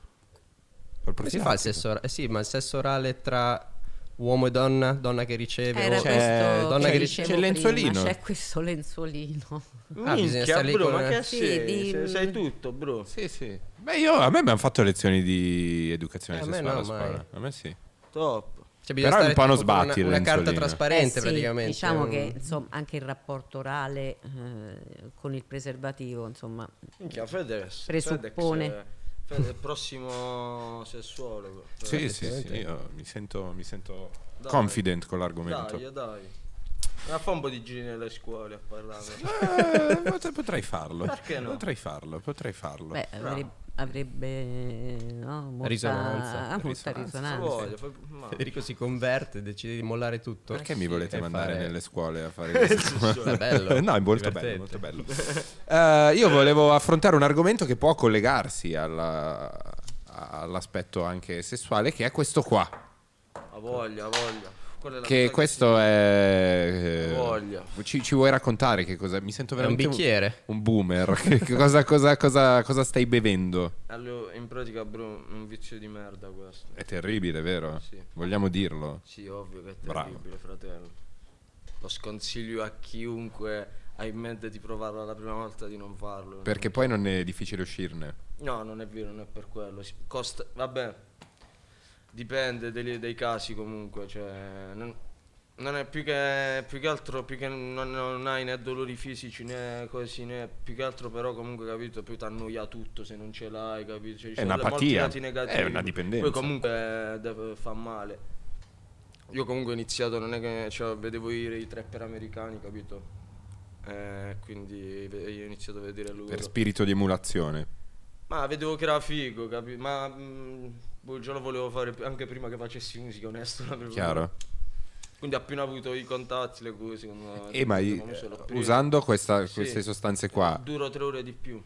col si fa il sesso orale? Eh sì, ma il sesso orale tra uomo e donna, donna che riceve, Era eh, c'è, donna che riceve. C'è il lenzuolino. Prima, c'è questo lenzuolino. Ah, Minchia, ah, bro, ma che sì, sei, di... sai tutto, bro. Sì, sì. Beh, io, a me mi hanno fatto lezioni di educazione eh, sessuale a, me no, a scuola. A me sì. Top. Cioè, Però è un po' uno sbattere. Una, una carta eh. trasparente eh sì, praticamente. Diciamo mm. che insomma, anche il rapporto orale eh, con il preservativo insomma, Minchia, Fedex, presuppone. Fede, il prossimo sessuologo. Sì, sì, sì, io mi sento, mi sento confident con l'argomento. Dai, dai. Ma fa un po' di giri nelle scuole a parlare. Eh, potrei farlo. Perché no? Potrei farlo, potrei farlo. Beh, no avrebbe no, molta risonanza. Molta risonanza. risonanza. Federico si converte decide di mollare tutto. Perché mi volete mandare fare... nelle scuole a fare questo? è bello. no, è molto bello. Molto bello. Uh, io volevo affrontare un argomento che può collegarsi alla, all'aspetto anche sessuale, che è questo qua. A voglia, a voglia che questo è. Eh, Voglia. Ci, ci, vuoi raccontare che cosa? Mi sento veramente. È un bicchiere. Un, un boomer. cosa, cosa, cosa, cosa, stai bevendo? Allora, in pratica, bro, un vizio di merda questo. È terribile, vero? Sì. Vogliamo dirlo? Sì, ovvio che è terribile, Bravo. fratello. Lo sconsiglio a chiunque ha in mente di provarlo la prima volta di non farlo. Perché non poi non è difficile uscirne. No, non è vero, non è per quello. Costa, vabbè, Dipende dei, dei casi comunque, cioè, non, non, è più che, più che altro, più che non, non, hai né dolori fisici né così, né più che altro però comunque capito, poi ti annoia tutto se non ce l'hai, capito? Cioè, è una patia, è una dipendenza. Poi comunque eh, fa male. Io comunque ho iniziato, non è che cioè, vedevo i, i trapper americani, capito? Eh, quindi io ho iniziato a vedere lui. Per spirito di emulazione? Ma vedevo che era figo, capito? Ma... Mh, mm, Boh, già lo volevo fare anche prima che facessi musica, onesto. Chiaro. Quindi appena avuto i contatti, le cose, secondo me... Eh, ma io, eh, usando questa, sì. queste sostanze qua... Duro tre ore di più.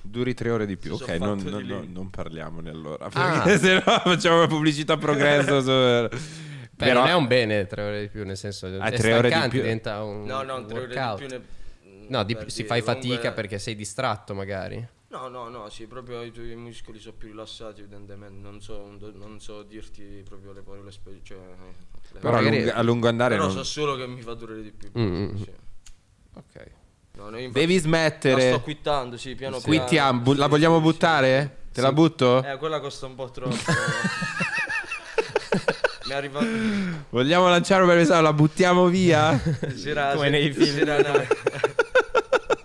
Duri tre ore di più, si ok, non, non, no, non, parliamone allora, ah. perché ah. se no facciamo una pubblicità progresso. Beh, Però... non è un bene tre ore di più, nel senso... A eh, è tre ore di più... diventa un No, no, tre workout. ore di più... Ne... No, mm, di, si dire, fai fatica comunque... perché sei distratto magari. No, no, no, sì, proprio i tuoi muscoli sono più rilassati evidentemente, non so, non so dirti proprio le parole specifiche. Cioè, però parole. A, lungo, andare... Però non... so solo che mi fa durare di più. Mm. mm, mm. Sì. Ok. No, Devi smettere. La sto quittando, sì, piano sì. piano. Quittiamo, sì, la vogliamo sì, buttare? Te la butto? Eh, quella costa un po' troppo. Mi arriva... Vogliamo lanciare un bel messaggio, la buttiamo via? Come nei film.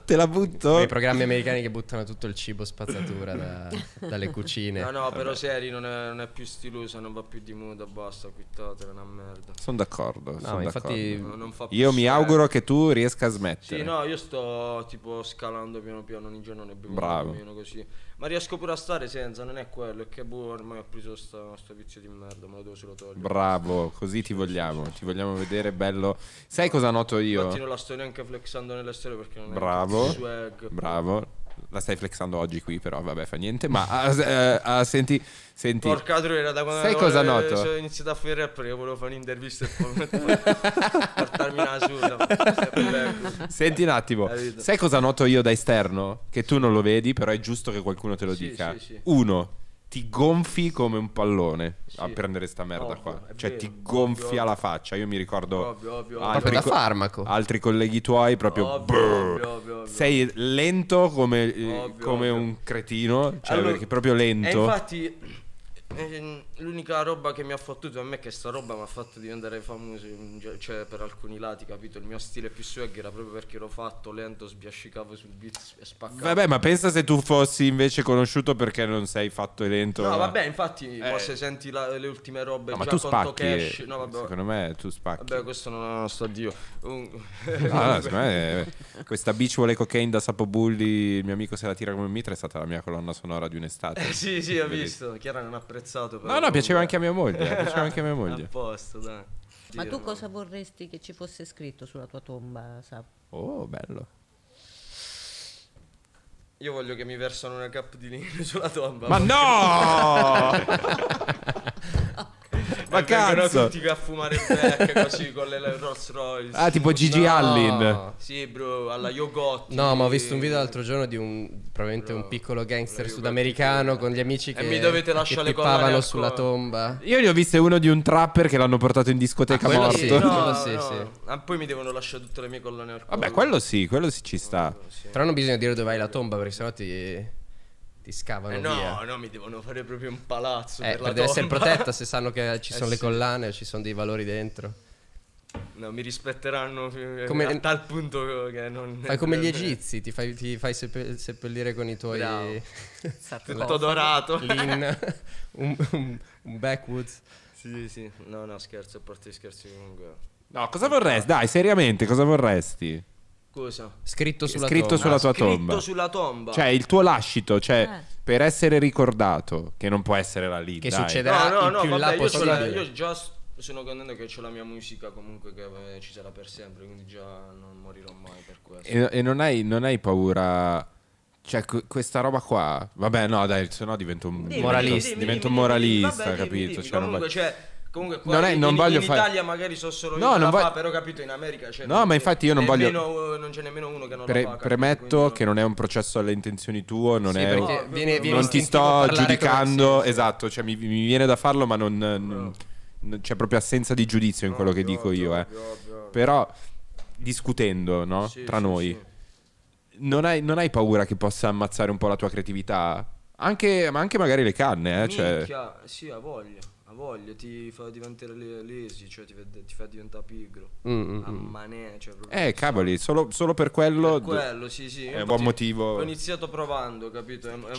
Te la butto? I programmi americani che buttano tutto il cibo spazzatura da, dalle cucine. No, no, però seri non è, non è più stilosa, non va più di moda, basta, quittate, è una merda. Sono d'accordo, no, son infatti d'accordo. io mi auguro che tu riesca a smettere. Sì, no, io sto tipo scalando piano piano, ogni giorno ne bevo Bravo. meno così. Ma riesco pure a stare senza, non è quello, è che boh, ormai ho preso questo vizio di merda, me lo devo solo togliere. Bravo, così ti vogliamo, ti vogliamo vedere bello. Sai cosa noto io? Infatti non la sto neanche flexando nelle storie perché non Bravo. è swag. Bravo la stai flexando oggi qui, però vabbè, fa niente. Ma uh, uh, senti, senti. Porca troia, da quando Sai cosa noto? Ho eh, iniziato a fare il rapper, io volevo fare un'intervista e poi portarmi una suda. Senti un attimo, sai cosa noto io da esterno? Che tu non lo vedi, però è giusto che qualcuno te lo sì, dica. Sì, sì. Uno ti gonfi come un pallone sì. a prendere sta merda ovvio, qua. Cioè vero, ti gonfia ovvio, la faccia. Io mi ricordo ovvio, ovvio, altri, co- farmaco. altri colleghi tuoi proprio sei lento come, eh, come un cretino, cioè allora, proprio lento. E infatti eh, l'unica roba che mi ha fottuto a me è che sta roba mi ha fatto diventare famoso cioè per alcuni lati capito il mio stile più swag era proprio perché ero fatto lento sbiascicavo sul beat e spaccavo vabbè ma pensa se tu fossi invece conosciuto perché non sei fatto lento no eh. vabbè infatti eh. se senti la, le ultime robe no, ma tu spacchi cash, no, vabbè, secondo me tu spacchi vabbè questo non, lo sto a Dio um... no, secondo me è... Eh, questa beach vuole cocaine da sapo bulli il mio amico se la tira come un mitra è stata la mia colonna sonora di un'estate eh, sì sì ho visto Chiara non ha apprezzato però. no no no, piaceva anche a mia moglie. Eh, piaceva anche a mia moglie. A posto, dai. Ma tu cosa vorresti che ci fosse scritto sulla tua tomba, Sab? Oh, bello. Io voglio che mi versano una cup di lino sulla tomba. Ma no! ma cazzo vacanza. tutti a fumare il back così con le Rolls Royce. Ah, tipo Gigi no. Allin. Sì, bro, alla Yogotti. No, ma ho visto un video l'altro giorno di un probabilmente bro, un piccolo gangster sudamericano con gli amici che e mi dovete lasciare che sulla tomba. Io ne ho visto uno di un trapper che l'hanno portato in discoteca ah, morto. Sì, no, no. sì, sì. Ah, poi mi devono lasciare tutte le mie collane al collo. Vabbè, quello sì, quello sì ci sta. Però non bisogna dire dove vai la tomba perché sennò ti ti scavano eh no, via. no, mi devono fare proprio un palazzo eh, per, per deve essere protetta se sanno che ci eh, sono eh le sì. collane, ci sono dei valori dentro. No, mi rispetteranno come, a tal punto che non... Fai come gli egizi, ti fai, ti fai seppellire con i tuoi... Esatto. Tutto dorato. Lean, un, un, un, backwoods. Sì, sì, no, no, scherzo, a scherzi comunque. No, cosa vorresti? Dai, seriamente, cosa vorresti? Scusa. Scritto sulla scritto tomba. Sulla tua ah, scritto tomba. sulla tomba. Cioè, il tuo lascito, cioè, eh. per essere ricordato, che non può essere la lì. Che dai. succederà no, no, no, più vabbè, là io, io già sono contento che c'è la mia musica comunque che eh, ci sarà per sempre, quindi già non morirò mai per questo. E, e non, hai, non hai paura... Cioè, questa roba qua. Vabbè, no, dai, se no divento un moralista. divento un moralista, capito? Cioè, comunque, non... cioè, Comunque, qua non, è, in, non in, in fare... Italia magari so solo no, io non vo... fa, però capito in America c'è. No, ma infatti io non nemmeno, voglio. Eh, non c'è nemmeno uno che non Pre- la fa. Premetto quindi... che non è un processo alle intenzioni tue, non sì, è. No, viene, viene non ti sto giudicando, esatto. Cioè, mi, mi, viene da farlo, ma non. non c'è proprio assenza di giudizio in quello ovvio, che dico io, eh. Ovvio, ovvio. Però discutendo, no? Sì, Tra sì, noi. Non hai, non hai paura che possa ammazzare un po' la tua creatività? Anche, ma anche magari le canne, eh? Cioè Minchia, Sì, ha voglia. Ha voglia, ti fa diventare lesi, cioè ti, ti fa diventare pigro. Mm, mm, a mm. manè, cioè proprio. Eh, cavoli, solo, solo, per quello. Per quello, sì, sì. È un buon motivo. Ho iniziato provando, capito? È, è,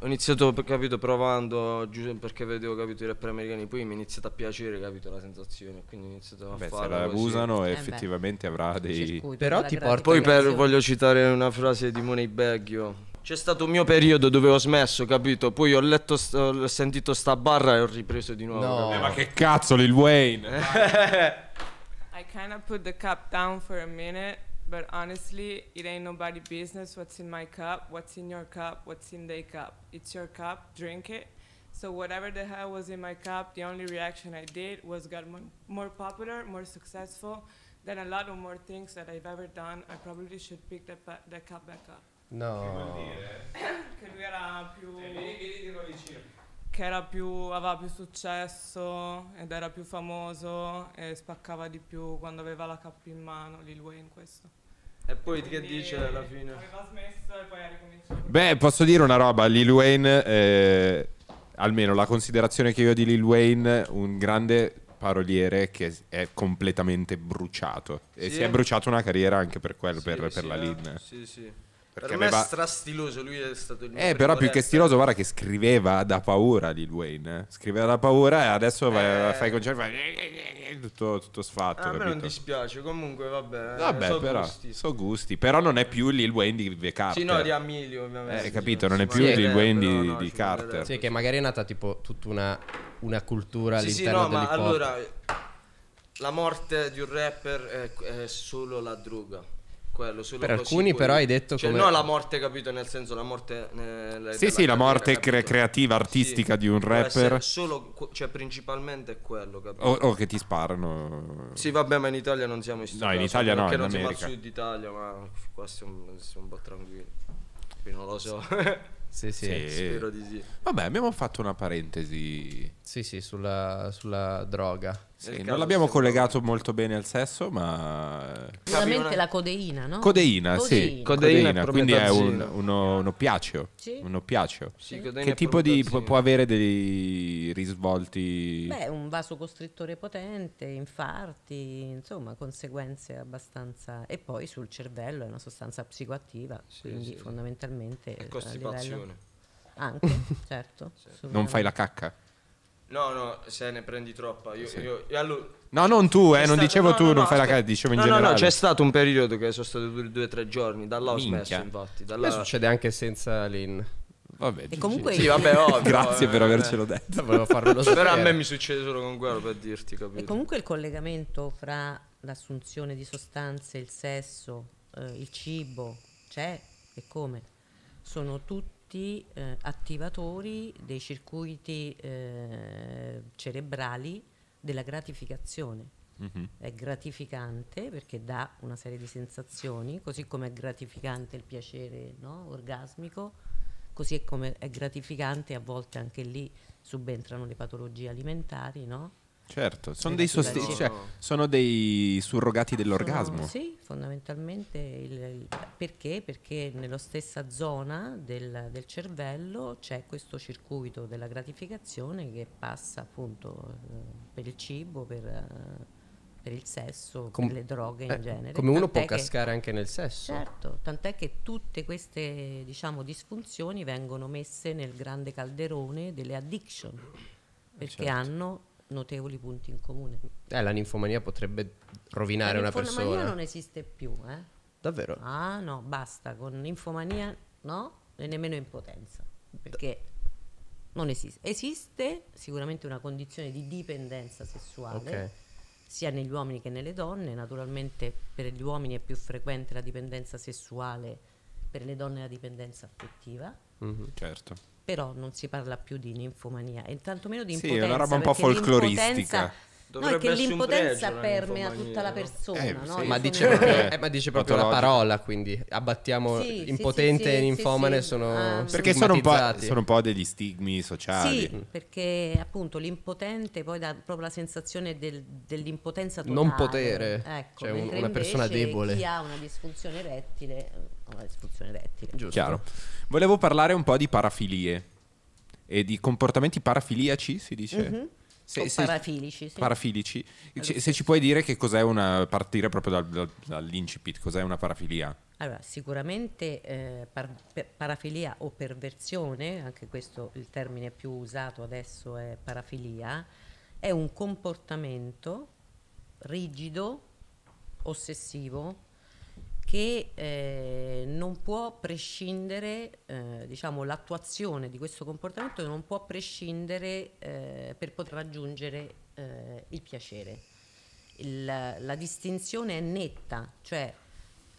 ho iniziato capito, provando perché vedevo capito, i rapper americani, poi mi è iniziato a piacere capito, la sensazione, quindi ho iniziato a eh Beh, farlo. Se la usano, eh effettivamente beh. avrà dei... Circuito, Però ti porta... Poi per, voglio citare una frase di Money Baggio, c'è stato un mio periodo dove ho smesso, capito? Poi ho letto, ho sentito sta barra e ho ripreso di nuovo. No. Eh, ma che cazzo, Lil Wayne! Eh. I kinda put the cup down for a minute, but honestly, it ain't nobody business what's in my cup, what's in your cup, what's in their cup. It's your cup, drink it. So whatever the hell was in my cup, the only reaction I did was got more, more popular, more successful than a lot of more things that I've ever done. I probably should pick that, that cup back up. No. Che vuol dire? che lui era più... E eh, vieni, vieni, dirlo vicino. Che era più, aveva più successo ed era più famoso e spaccava di più quando aveva la cappa in mano, Lil Wayne questo. E poi che dice alla fine? Aveva smesso e poi ha ricominciato. Beh, posso dire una roba, Lil Wayne... Eh almeno la considerazione che io ho di Lil Wayne, un grande paroliere che è completamente bruciato. Sì. E si è bruciato una carriera anche per quello, sì, per, per sì, la eh. Lin. Sì, sì. Perché per aveva... me è stiloso lui è stato il mio Eh, però più che stiloso, guarda che scriveva da paura Lil Wayne. Eh. Scriveva da paura e adesso eh... fai i concerti fai... tutto, tutto sfatto. Ah, a me non dispiace, comunque vabbè. Eh, vabbè, so però, gusti. so gusti. Però non è più Lil Wayne di V. Carter. Sì, no, di Amilio ovviamente. Eh, capito, non è più Lil Wayne di, no, di Carter. Sì, che magari è nata tipo tutta una, una cultura sì, all'interno sì, no, ma allora... La morte di un rapper è, è solo la droga quello, solo per alcuni però hai detto cioè, come... no la morte capito nel senso la morte eh, sì sì la morte cre- creativa artistica sì, di un rapper solo cioè principalmente quello capito o, o, che ti sparano sì vabbè ma in Italia non siamo istituiti no in Italia no in non America. siamo al sud Italia ma qua siamo, siamo un po' tranquilli qui non lo so Sì, sì, sì. spero di sì. Vabbè, abbiamo fatto una parentesi. Sì, sì, sulla, sulla droga. Sì, non l'abbiamo collegato molto bene al sesso, ma... Eh, Sicuramente la codeina, no? Codeina, codeina. sì. Codeina, codeina. È quindi è un, uno, uno piaceo. Sì. Uno piaceo. Sì, che tipo di... può avere dei risvolti... Beh, un vasocostrittore potente, infarti, insomma, conseguenze abbastanza... E poi sul cervello è una sostanza psicoattiva, quindi fondamentalmente... E costipazione. Livello... Anche, certo. Non fai la cacca. No, no, se ne prendi troppa. Io, sì. io, allora, no, non tu, eh, non stato, dicevo no, tu, no, non no, fai la cagata, dicevo in generale. No, no, c'è stato un periodo che sono stato due o tre giorni, da infatti. Da là... succede anche senza Lin. Vabbè, e comunque sì, vabbè, ovvio, grazie eh, per avercelo detto. Volevo farvelo Però a me mi succede solo con quello per dirti, capito? E comunque il collegamento fra l'assunzione di sostanze, il sesso, eh, il cibo, c'è e come? Sono tutti tutti eh, attivatori dei circuiti eh, cerebrali della gratificazione. Mm-hmm. È gratificante perché dà una serie di sensazioni, così come è gratificante il piacere no? orgasmico, così come è gratificante a volte anche lì subentrano le patologie alimentari, no? Certo, sono dei, sosti- cioè, sono dei surrogati dell'orgasmo. Sono, sì, fondamentalmente. Il, perché? Perché nella stessa zona del, del, cervello c'è questo circuito della gratificazione che passa appunto eh, per il cibo, per, eh, per il sesso, Com- per le droghe eh, in genere. Come uno tant'è può cascare che, anche nel sesso. Certo, tant'è che tutte queste diciamo, disfunzioni vengono messe nel grande calderone delle addiction eh, perché certo. hanno notevoli punti in comune. Eh, la ninfomania potrebbe rovinare una persona. La ninfomania non esiste più, eh? Davvero? Ah, no, basta con ninfomania, no? E nemmeno impotenza, perché da. non esiste. Esiste sicuramente una condizione di dipendenza sessuale. Okay. Sia negli uomini che nelle donne, naturalmente per gli uomini è più frequente la dipendenza sessuale, per le donne la dipendenza affettiva. Mm-hmm. Certo però non si parla più di ninfomania e tantomeno di impotenza. Sì, è una roba un po' folcloristica. Dovrebbe no, è che l'impotenza permea tutta la persona, eh, no? sì, ma, dice proprio, eh, eh, ma, dice proprio, la parola, quindi abbattiamo sì, impotente e sì, ninfomane sono ah, Perché sono un, sono un, po', degli stigmi sociali. Mm. perché appunto l'impotente poi dà proprio la sensazione del, dell'impotenza totale. Non potere, ecco, cioè un, una persona debole. chi ha una disfunzione rettile, una disfunzione rettile. Giusto. Chiaro. Volevo parlare un po' di parafilie e di comportamenti parafiliaci, si dice? Mm-hmm se, se, parafilici. Sì. parafilici. Allora, se ci puoi dire che cos'è una, partire proprio dal, dal, dall'incipit, cos'è una parafilia? Allora, sicuramente eh, par, per, parafilia o perversione, anche questo il termine più usato adesso è parafilia, è un comportamento rigido, ossessivo, che eh, non può prescindere, eh, diciamo, l'attuazione di questo comportamento non può prescindere eh, per poter raggiungere eh, il piacere. Il, la distinzione è netta, cioè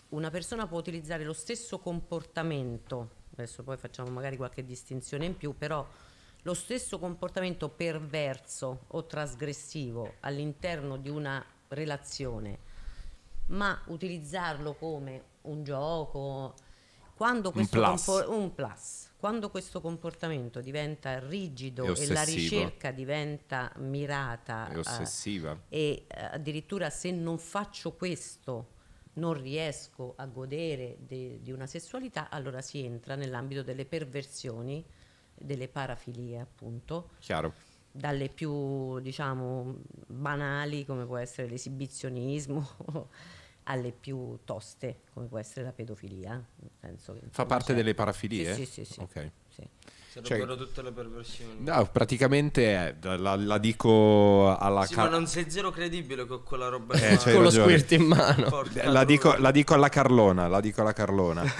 una persona può utilizzare lo stesso comportamento, adesso poi facciamo magari qualche distinzione in più, però lo stesso comportamento perverso o trasgressivo all'interno di una relazione ma utilizzarlo come un gioco, quando questo, un plus. Compor- plus. Quando questo comportamento diventa rigido e, e, la ricerca diventa mirata eh, e ossessiva eh, e addirittura se non faccio questo non riesco a godere de- di una sessualità, allora si entra nell'ambito delle perversioni, delle parafilie appunto. Chiaro dalle più diciamo banali come può essere l'esibizionismo alle più toste, come può essere la pedofilia. Fa parte cioè, delle parafilie? Sì, sì, sì. sì. Okay. sì. Cioè, tutte le perversioni. No, praticamente è, eh, la, la, dico alla sì, ca- ma non sei zero credibile con quella roba eh, cioè, con lo squirt in mano. La dico, la dico, alla Carlona, la dico alla Carlona.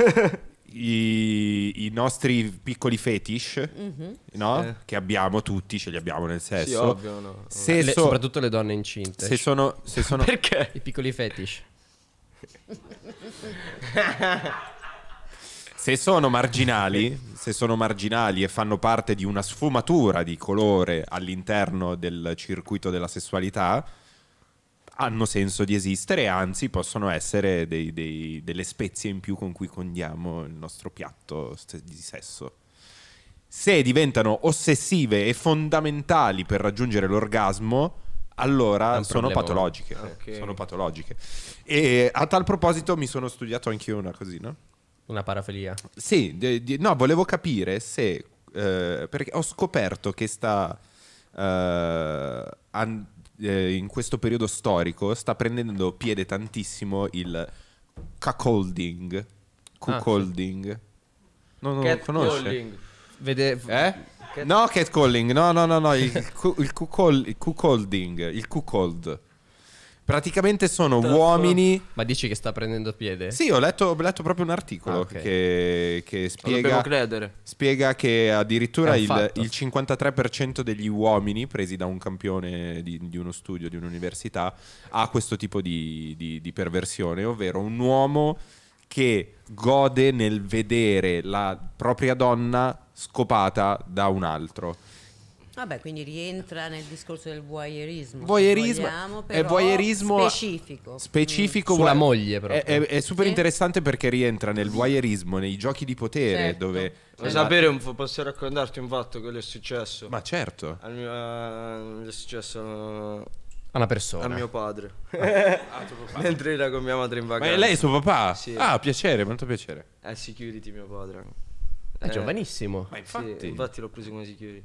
I, I, nostri piccoli fetish mm-hmm. no? sì. che abbiamo tutti, ce li abbiamo nel sesso. Sì, ovvio, no. se le, so- soprattutto le donne incinte. Se sono, se sono Perché? I piccoli fetish se sono marginali, se sono marginali e fanno parte di una sfumatura di colore all'interno del circuito della sessualità, hanno senso di esistere, anzi possono essere dei, dei, delle spezie in più con cui condiamo il nostro piatto di sesso. Se diventano ossessive e fondamentali per raggiungere l'orgasmo, allora sono patologiche. Okay. Eh, sono patologiche. E a tal proposito mi sono studiato anche io una così, no? Una parafilia? Sì, di, di, no, volevo capire se... Eh, perché ho scoperto che sta... Eh, an, eh, in questo periodo storico sta prendendo piede tantissimo il cuckolding. Cuckolding. Ah, sì. non lo conosce. Vede... Eh? Cat... No, catcalling, no, no, no, no il, cu- il, il cuckolding, il cuckold. Praticamente sono Tanto... uomini. Ma dici che sta prendendo piede? Sì, ho letto, ho letto proprio un articolo ah, okay. che, che spiega, spiega, che addirittura il, il, 53% degli uomini presi da un campione di, di uno studio, di un'università, ha questo tipo di, di, di perversione, ovvero un uomo che gode nel vedere la propria donna scopata da un altro. Vabbè, quindi rientra nel discorso del voyeurismo. Voyeurismo vogliamo, è voyeurismo specifico. Specifico mm. sulla moglie proprio. È, è, è super interessante sì. perché rientra nel voyeurismo, nei giochi di potere certo. dove Vuoi eh, sapere un po', posso raccontarti un fatto che è successo? Ma certo. mio, uh, è successo a una persona. A mio padre. Ah, ah, Mentre era con mia madre in vacanza. Ma è lei suo papà? Sì. Ah, piacere, molto piacere. È eh, security mio padre. È eh, giovanissimo. Ma infatti. Sì, infatti l'ho preso come si chiude.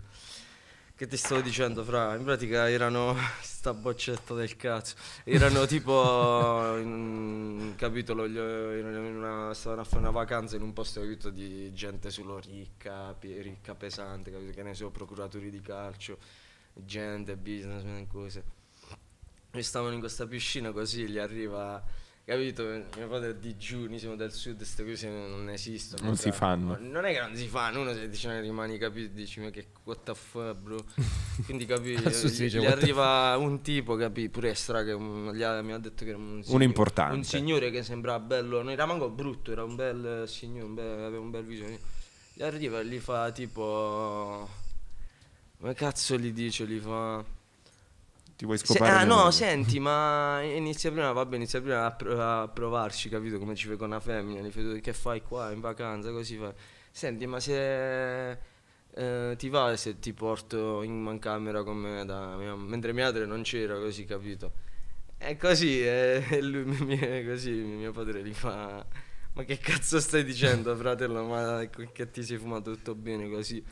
Che ti stavo dicendo, fra? In pratica erano. sta boccetta del cazzo. Erano tipo. in, capitolo. Una, stavano a fare una vacanza in un posto capito, di gente solo ricca, ricca pesante, capito? Che ne so, procuratori di calcio, gente, business, cose. E stavano in questa piscina così gli arriva Capito? Mio padre è di giù, noi siamo del sud, queste cose non esistono. Non si fanno. Non è che non si fanno, uno se dice rimani capito, dici ma che what the fuck bro. Quindi capito, gli, gli arriva un tipo, capito, pure stra che mi ha detto che era un, signore, un importante. Un signore che sembrava bello, non era manco brutto, era un bel eh, signore, un bel, aveva un bel viso. Gli arriva e gli fa tipo... Come cazzo gli dice? Gli fa ti vuoi scoprire? Se, ah no, mondo. senti, ma inizia prima, vabbè, inizia prima a, pr- a, provarci, capito? Come ci fai con una femmina, che fai qua in vacanza, così fai. Senti, ma se eh, ti va se ti porto in camera con me da mia, mentre mia madre non c'era, così, capito? E così, eh, lui, mi, mio, così mio padre gli fa... Ma che cazzo stai dicendo, fratello? Ma che ti sei fumato tutto bene così?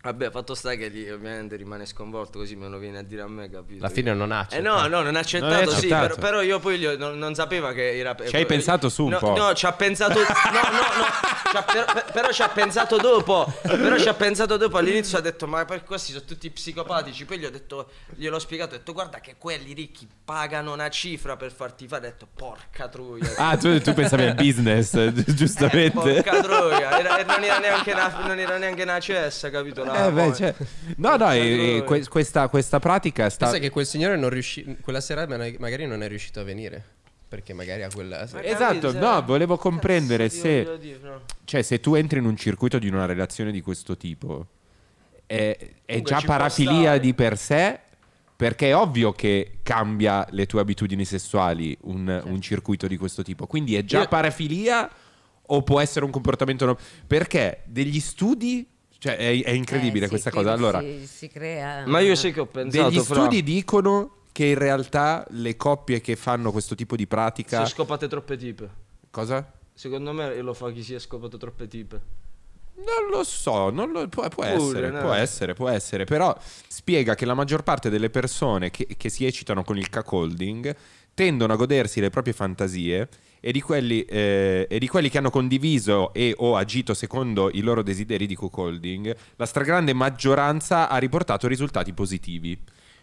Vabbè, fatto sta che lì ovviamente rimane sconvolto, così me lo viene a dire a me, capito? Alla fine non ha accettato. Eh no, no, non ha accettato, non accettato. sì, però, però, io poi ho, non, non, sapeva che era... Ci hai eh, pensato su un no, po'? No, ci ha pensato... no, no, no, però, però ci ha pensato dopo, però ci ha pensato dopo, all'inizio ha detto, ma per questi sono tutti psicopatici, poi gli ho detto, gliel'ho spiegato, ho detto, guarda che quelli ricchi pagano una cifra per farti fare, ha detto, porca troia. Ah, tu, tu pensavi al business, eh, giustamente. Eh, porca troia, era, non, era neanche una, non era neanche una cessa, capito? Eh beh, cioè, no, no, cioè, e, e questa, questa pratica è stata... Pensa che quel signore non riuscì, quella sera magari non è riuscito a venire. Perché magari a quella... Magari esatto, se... no, volevo comprendere eh, se... Dio, Dio, no. Cioè, se tu entri in un circuito di una relazione di questo tipo, è, è già parafilia di per sé perché è ovvio che cambia le tue abitudini sessuali un, un circuito di questo tipo. Quindi è già parafilia o può essere un comportamento... No? Perché degli studi cioè, è, è incredibile eh, questa cosa. Allora, si, si crea... Ma io sì che ho pensato. Degli però... studi dicono che in realtà le coppie che fanno questo tipo di pratica. Se scopate troppe tipe. Cosa? Secondo me lo fa chi si è scopato troppe tipe. Non lo so, non lo, può, può, Pure, essere, no. può, essere, può essere, però spiega che la maggior parte delle persone che, che si eccitano con il cacolding tendono a godersi le proprie fantasie e di, quelli, eh, e di quelli, che hanno condiviso e o agito secondo i loro desideri di cuckolding, la stragrande maggioranza ha riportato risultati positivi.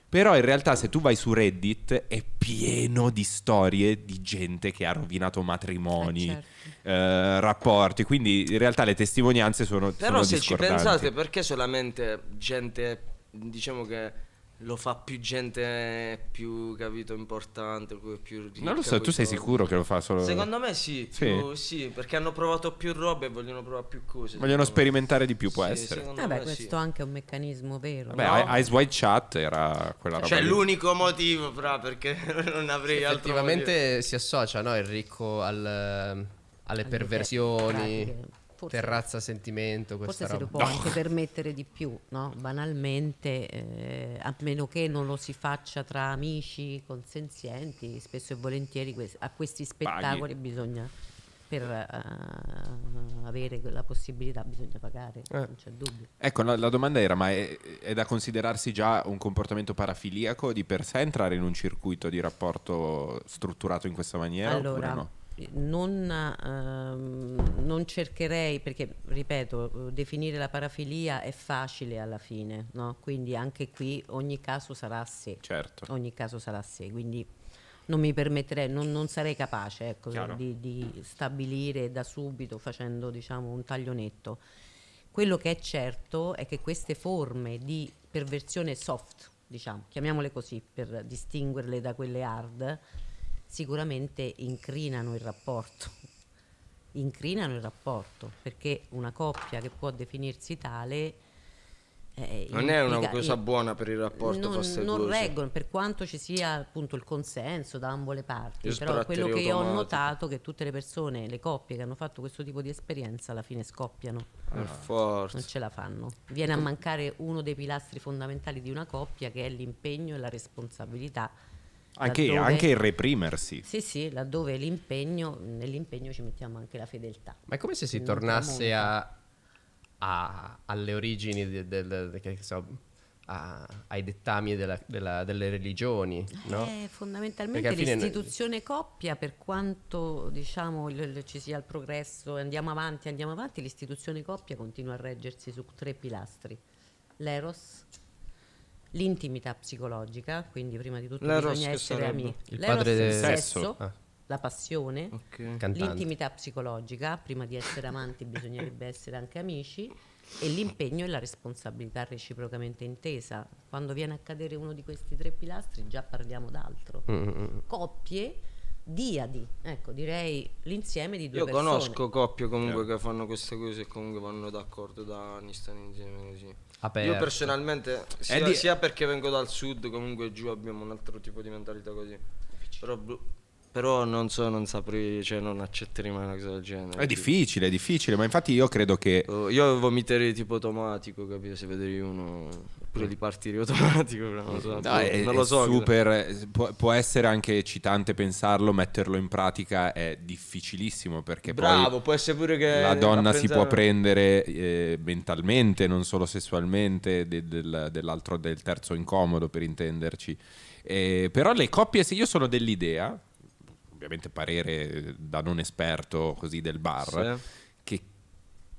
Però in realtà se tu vai su Reddit è pieno di storie di gente che ha rovinato matrimoni, eh, eh certo. eh, rapporti, quindi in realtà le testimonianze sono... Però sono se ci pensate perché solamente gente, diciamo che lo fa più gente più capito importante più ricca, non lo so tu sei sicuro che lo fa solo secondo me sì, sì. Più, sì perché hanno provato più robe e vogliono provare più cose vogliono sperimentare di più può sì, essere vabbè eh questo è anche un meccanismo vero vabbè no? Eyes Wide Chat era quella roba cioè lì. l'unico motivo fra perché non avrei cioè, altro effettivamente motivo. si associa no, il ricco al, alle, alle perversioni pratiche Forse, terrazza sentimento forse roba. se lo può no. anche permettere di più no? banalmente eh, a meno che non lo si faccia tra amici consenzienti spesso e volentieri a questi spettacoli Paghi. bisogna per uh, avere la possibilità bisogna pagare, eh. non c'è dubbio. Ecco, la, la domanda era, ma è, è, da considerarsi già un comportamento parafiliaco di per sé entrare in un circuito di rapporto strutturato in questa maniera? Allora, no? non, ehm, non, cercherei, perché ripeto, definire la parafilia è facile alla fine, no? quindi anche qui ogni caso sarà a sé. Certo. Ogni caso sarà a sé, quindi non mi permetterei, non, non sarei capace ecco, di, di, stabilire da subito facendo diciamo, un taglionetto. Quello che è certo è che queste forme di perversione soft, diciamo, chiamiamole così per distinguerle da quelle hard, sicuramente incrinano il rapporto, incrinano il rapporto perché una coppia che può definirsi tale eh, non implica, è una cosa buona per il rapporto non, non reggono per quanto ci sia appunto il consenso da ambo le parti Gli però quello che automatico. ho notato è che tutte le persone le coppie che hanno fatto questo tipo di esperienza alla fine scoppiano allora, ah. non ce la fanno viene a mancare uno dei pilastri fondamentali di una coppia che è l'impegno e la responsabilità anche, laddove, anche, il reprimersi. Sì, sì, laddove l'impegno, nell'impegno ci mettiamo anche la fedeltà. Ma è come se si tornasse a, a, alle origini del, del, del so, a, ai dettami della, della, delle religioni. No? Eh, fondamentalmente l'istituzione coppia, per quanto diciamo, il, ci sia il progresso, andiamo avanti, andiamo avanti, l'istituzione coppia continua a reggersi su tre pilastri. L'eros, l'intimità psicologica, quindi prima di tutto L'eros bisogna essere amici. Il L'eros padre del sesso. Ah. La passione, okay. l'intimità psicologica, prima di essere amanti bisognerebbe essere anche amici, e l'impegno e la responsabilità reciprocamente intesa. Quando viene a cadere uno di questi tre pilastri già parliamo d'altro. Mm-hmm. Coppie diadi, ecco direi l'insieme di due Io persone. Io conosco coppie comunque yeah. Certo. che fanno queste cose e comunque vanno d'accordo da anni, stanno insieme così. Aperto. Io personalmente, eh, sia, di... sia perché vengo dal sud, comunque giù abbiamo un altro tipo di mentalità così. Però però non so, non saprei, cioè non accetterei mai una cosa del genere. È difficile, è difficile, ma infatti io credo che... Uh, io vomiterei tipo automatico, capito? Se vederei uno... Oppure di partire automatico, non lo so. No, boh, è, non lo so super, può, può, essere anche eccitante pensarlo, metterlo in pratica è difficilissimo perché Bravo, può essere pure che... La donna si può prendere eh, mentalmente, non solo sessualmente, de, del, dell'altro, del terzo incomodo per intenderci. Eh, però le coppie, se io sono dell'idea ovviamente parere da non esperto così del bar, sì. che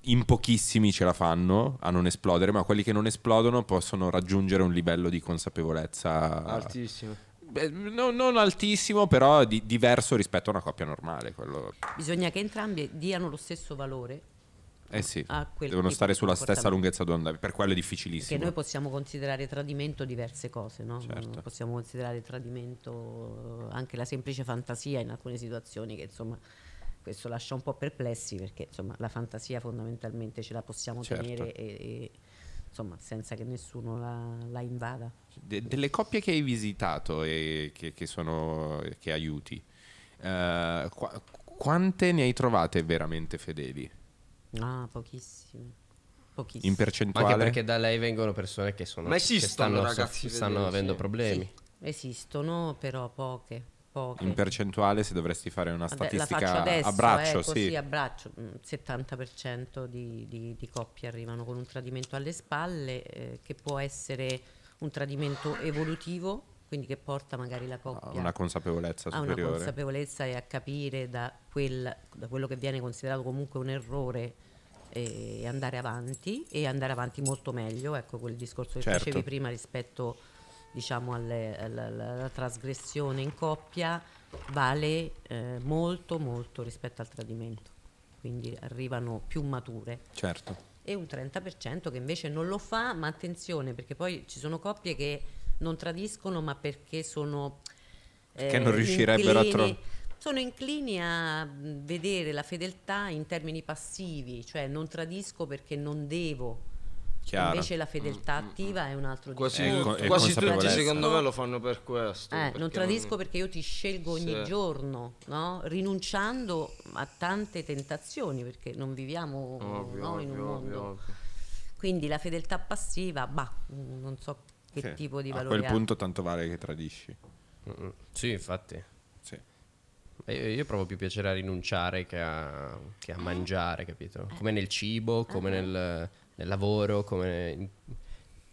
in pochissimi ce la fanno a non esplodere, ma quelli che non esplodono possono raggiungere un livello di consapevolezza altissimo. Beh, no, non altissimo, però di, diverso rispetto a una coppia normale. Quello. Bisogna che entrambi diano lo stesso valore eh sì, a quel devono stare sulla stessa lunghezza d'onda, per quello è difficilissimo. Che noi possiamo considerare tradimento diverse cose, no? certo. possiamo considerare tradimento eh, anche la semplice fantasia in alcune situazioni che insomma questo lascia un po' perplessi perché insomma la fantasia fondamentalmente ce la possiamo certo. tenere e, e, insomma, senza che nessuno la, la invada. De, delle coppie che hai visitato e che, che, sono, che aiuti, uh, eh, qu- quante ne hai trovate veramente fedeli? Ah, pochissimi. pochissimi. In percentuale. Anche perché da lei vengono persone che sono. Ma esistono, che stanno, ragazzi. stanno vedete, avendo sì. problemi. Sì, esistono, però poche, poche. In percentuale, se dovresti fare una statistica a braccio, eh, sì. a braccio, 70% mm, di, di, di, coppie arrivano con un tradimento alle spalle, eh, che può essere un tradimento evolutivo quindi che porta magari la coppia a una consapevolezza superiore. A una consapevolezza e a capire da, quel, da quello che viene considerato comunque un errore eh, e andare avanti e andare avanti molto meglio, ecco quel discorso che certo. facevi prima rispetto diciamo alle, alla, alla, trasgressione in coppia vale eh, molto molto rispetto al tradimento, quindi arrivano più mature. Certo. E un 30% che invece non lo fa, ma attenzione perché poi ci sono coppie che non tradiscono, ma perché sono... Eh, non riuscirebbero inclini, a trovare... Sono inclini a vedere la fedeltà in termini passivi, cioè non tradisco perché non devo. Chiaro. Invece la fedeltà mm, mm, mm. attiva mm, è un altro quasi, discorso. Eh, quasi tutti secondo me lo fanno per questo. Eh, non tradisco non... perché io ti scelgo ogni sì. giorno, no? rinunciando a tante tentazioni perché non viviamo ovvio, no, in un ovvio, mondo. Ovvio, Quindi la fedeltà passiva, bah, non so che sì. tipo di valore. A quel ha. punto tanto vale che tradisci. Mm-mm. Sì, infatti. Sì. Io, io, provo più piacere a rinunciare che a, che a eh. mangiare, capito? Eh. Come nel cibo, come ah. nel, nel lavoro, come... In,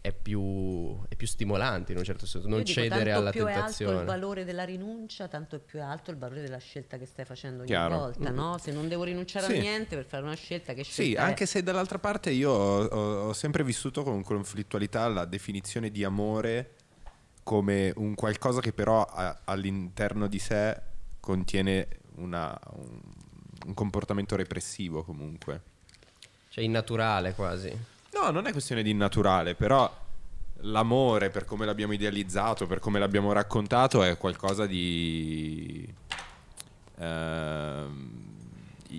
è più, è più, stimolante in un certo senso, non dico, cedere alla tentazione. Tanto più è alto il valore della rinuncia, tanto più è alto il valore della scelta che stai facendo ogni Chiaro. volta, mm. no? Se non devo rinunciare sì. a niente per fare una scelta che scelta Sì, è? anche se dall'altra parte io ho, ho, sempre vissuto con conflittualità la definizione di amore come un qualcosa che però a, all'interno di sé contiene una, un, un comportamento repressivo comunque. Cioè innaturale quasi. No, non è questione di innaturale, però l'amore per come l'abbiamo idealizzato, per come l'abbiamo raccontato è qualcosa di eh,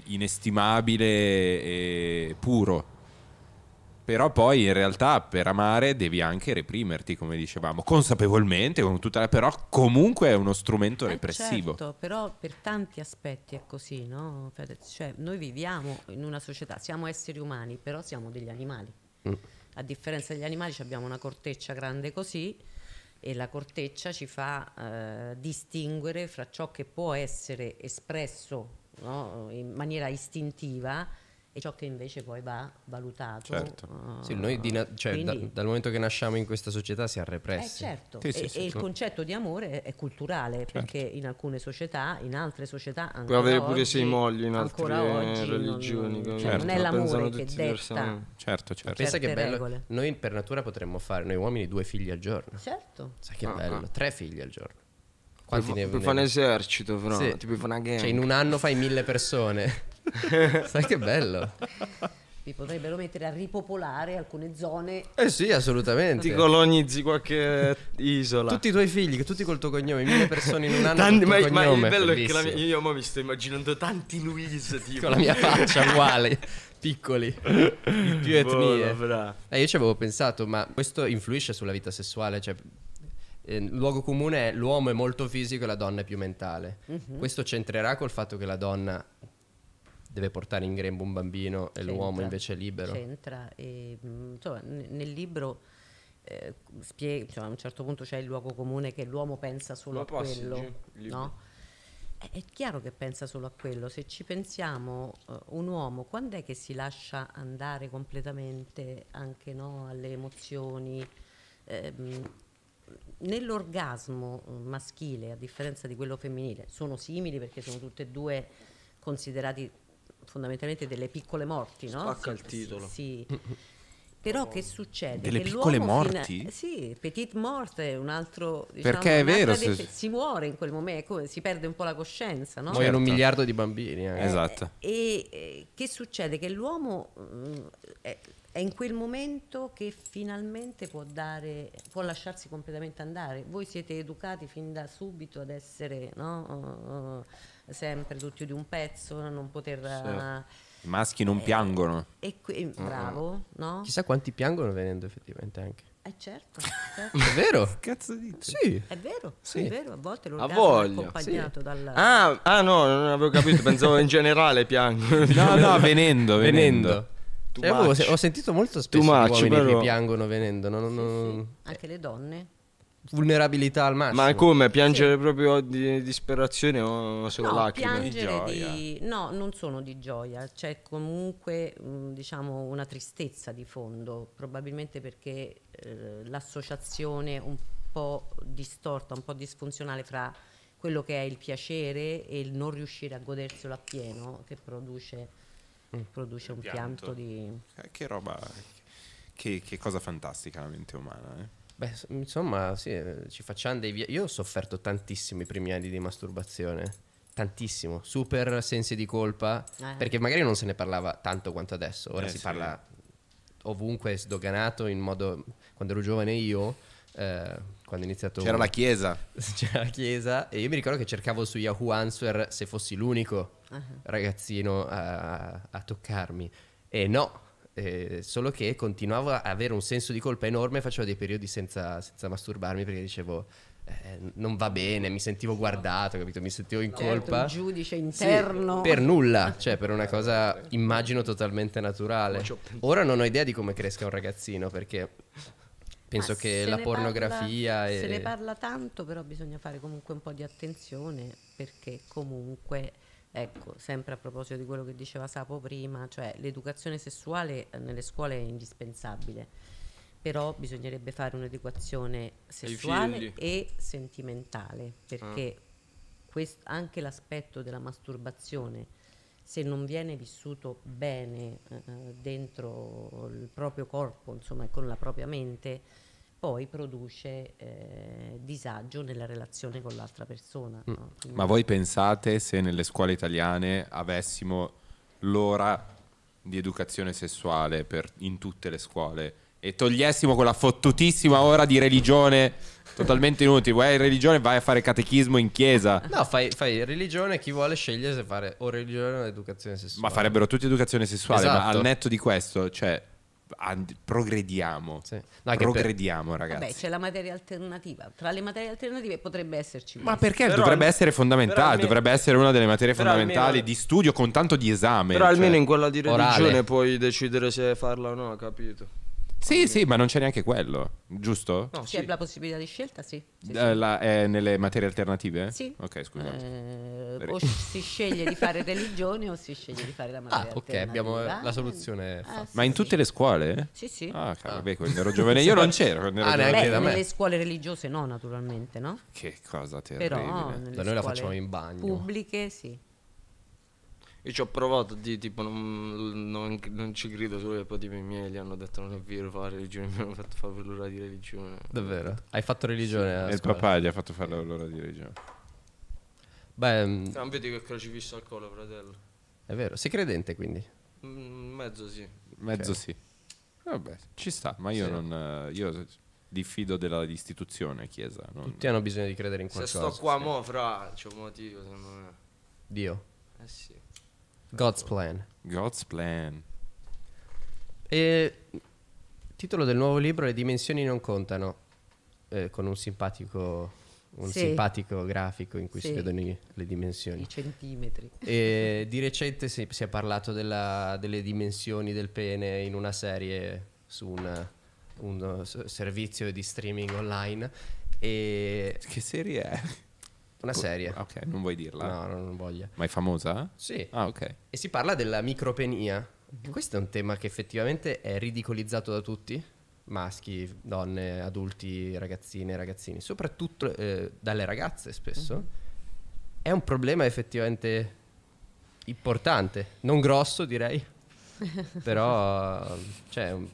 inestimabile e puro. Però poi in realtà per amare devi anche reprimerti, come dicevamo, consapevolmente, con tutta la... però comunque è uno strumento eh repressivo. Certo, però per tanti aspetti è così, no? Cioè, noi viviamo in una società, siamo esseri umani, però siamo degli animali. A differenza degli animali abbiamo una corteccia grande così e la corteccia ci fa eh, distinguere fra ciò che può essere espresso no, in maniera istintiva e ciò che invece poi va valutato. Certo. Uh, sì, noi na- cioè, quindi... da, dal momento che nasciamo in questa società si è repressi. Eh, certo, sì, sì, e, sì, e il concetto di amore è culturale, certo. perché in alcune società, in altre società ancora Puoi avere pure sei mogli in altre oggi, religioni. Non, certo. non è l'amore che detta certo, certo. Pensa che bello, noi per natura potremmo fare, noi uomini, due figli al giorno. Certo. Sai che ah, bello, ah. tre figli al giorno. Quanti puoi, ne puoi fare un esercito, però. Sì. Ti puoi fare una gang. Cioè, in un anno fai mille persone. Sai che bello. Vi potrebbero mettere a ripopolare alcune zone. Eh sì, assolutamente. Ti colonizzi qualche isola. Tutti i tuoi figli, tutti col tuo cognome, mille persone in un anno. Tanti, ma, ma, il bello è, è che mia, io mi sto immaginando tanti Luis. Tipo. Con la mia faccia uguale. piccoli di più etnie. Bono, eh, io ci avevo pensato, ma questo influisce sulla vita sessuale? Cioè, eh, luogo comune è l'uomo è molto fisico e la donna è più mentale. Mm-hmm. Questo c'entrerà col fatto che la donna deve portare in grembo un bambino e c'entra, l'uomo invece è libero. C'entra. E, ehm, insomma, nel libro eh, spiega, cioè, a un certo punto c'è il luogo comune che l'uomo pensa solo a quello. No? È, è chiaro che pensa solo a quello. Se ci pensiamo, uh, un uomo quando è che si lascia andare completamente anche no, alle emozioni? Ehm, nell'orgasmo eh, maschile, a differenza di quello femminile, sono simili perché sono tutte e due considerati fondamentalmente delle piccole morti, no? Spacca il titolo. Sì. sì. Però che succede? Delle che piccole morti? Fina- sì, petite morte è un altro... Diciamo, Perché è vero. Def- se... Si muore in quel momento, si perde un po' la coscienza, no? Muoiono certo. un miliardo di bambini. Eh. Eh, esatto. E, e, eh, che succede? Che l'uomo mh, mm, è, è in quel momento che finalmente può, dare, può lasciarsi completamente andare. Voi siete educati fin da subito ad essere no? uh, sempre tutti di un pezzo, non poter... Sì. Eh, I maschi non eh, piangono. E qui, eh, bravo, no? Chissà quanti piangono venendo effettivamente anche. Eh certo, certo. è vero? Cazzo dite? Sì. È vero, sì. è vero, a volte lo è accompagnato sì. dalla... Ah, ah, no, non avevo capito, pensavo in generale piangono. No, no, venendo, venendo. venendo. Cioè, avevo, eh, ho sentito molto spesso Too much, uomini però... che piangono venendo. No, no, no, sì, sì. Anche le donne. Vulnerabilità al massimo. Ma come? Piangere sì. proprio di disperazione o solo no, lacrime? Di gioia. Di... No, non sono di gioia. C'è comunque diciamo una tristezza di fondo, probabilmente perché eh, l'associazione un po' distorta, un po' disfunzionale fra quello che è il piacere e il non riuscire a goderselo appieno che produce Mm. produce un pianto, pianto di... Eh, che roba, che, che, cosa fantastica la mente umana. Eh? Beh, insomma, sì, eh, ci facciamo dei... Via- Io ho sofferto tantissimo i primi anni di masturbazione tantissimo, super sensi di colpa, eh. perché magari non se ne parlava tanto quanto adesso, ora eh, si sì. parla ovunque, sdoganato in modo, quando ero giovane io, eh, quando è iniziato... C'era la chiesa. C'era la chiesa e io mi ricordo che cercavo su Yahoo Answer se fossi l'unico uh-huh. ragazzino a, a, toccarmi. E no, eh, solo che continuavo a avere un senso di colpa enorme, facevo dei periodi senza, senza masturbarmi perché dicevo... Eh, non va bene, mi sentivo guardato, capito? Mi sentivo in certo, colpa. Certo, giudice interno. Sì, per nulla, cioè per una cosa immagino totalmente naturale. Ora non ho idea di come cresca un ragazzino perché penso ah, che la pornografia... Parla, è... Se ne parla tanto, però bisogna fare comunque un po' di attenzione perché comunque... Ecco, sempre a proposito di quello che diceva Sapo prima, cioè l'educazione sessuale nelle scuole è indispensabile, però bisognerebbe fare un'educazione sessuale e sentimentale, perché ah. quest- anche l'aspetto della masturbazione, se non viene vissuto bene eh, eh dentro il proprio corpo, insomma, e con la propria mente, poi produce eh, disagio nella relazione con l'altra persona. Mm. No? Ma voi pensate se nelle scuole italiane avessimo l'ora di educazione sessuale per, in tutte le scuole e togliessimo quella fottutissima ora di religione totalmente inutile. Vuoi religione? Vai a fare catechismo in chiesa. No, fai, fai religione. Chi vuole sceglie se fare o religione o educazione sessuale. Ma farebbero tutti educazione sessuale. Esatto. Ma al netto di questo, cioè, progrediamo. Sì. No, progrediamo, per... ragazzi. Vabbè, c'è la materia alternativa. Tra le materie alternative potrebbe esserci. Ma questo. perché però dovrebbe al... essere fondamentale? Almeno... Dovrebbe essere una delle materie però fondamentali almeno... di studio con tanto di esame. Però cioè... almeno in quella di religione Orale. puoi decidere se farla o no, capito? Sì, sì, ma non c'è neanche quello, giusto? No, sì. C'è la possibilità di scelta, sì. sì, eh, sì. La, è nelle materie alternative? Sì. Ok, scusate. Eh, o si sceglie di fare religione o si sceglie di fare la ah, materia ah, ok, abbiamo la soluzione. Ah, ma in tutte le scuole? Sì, sì. Ah, cavolo, ah. quando ero giovane io non c'ero. Quando ero ah, neanche da me. Nelle scuole religiose no, naturalmente, no? Che cosa terribile. Però, da noi la facciamo in bagno. Pubbliche, sì. Io ci ho provato a tipo, non, non, non, ci credo solo che poi tipo, i miei gli hanno detto non è vero fare religione, mi hanno fatto fare l'ora di religione. Davvero? Hai fatto religione? Sì. il papà gli ha fatto fare l'ora di religione. Beh... Non mm, vedi che crocifisso al collo, fratello. È vero, sei credente quindi? Mm, mezzo sì. Mezzo okay. sì. Vabbè, ci sta, ma io sì. non... Io diffido della dell'istituzione chiesa. Non... Tutti hanno bisogno di credere in qualcosa. Se sto qua sì. mo, fra, c'è un motivo secondo me. Dio. Eh sì. God's Plan. God's Plan. E titolo del nuovo libro Le dimensioni non contano, eh, con un simpatico un sì. simpatico grafico in cui sì. si vedono i, le dimensioni. I centimetri. E di recente si, si è parlato della, delle dimensioni del pene in una serie su una, un, eh, servizio di streaming online. E che serie è? Una serie. Ok, non vuoi dirla? No, no, non voglio. Ma è famosa? Sì. Ah, ok. E si parla della micropenia. E mhm. questo è un tema che effettivamente è ridicolizzato da tutti, maschi, donne, adulti, ragazzine, ragazzini, soprattutto eh, dalle ragazze spesso. Mm-hmm. È un problema effettivamente importante, non grosso direi, però cioè, un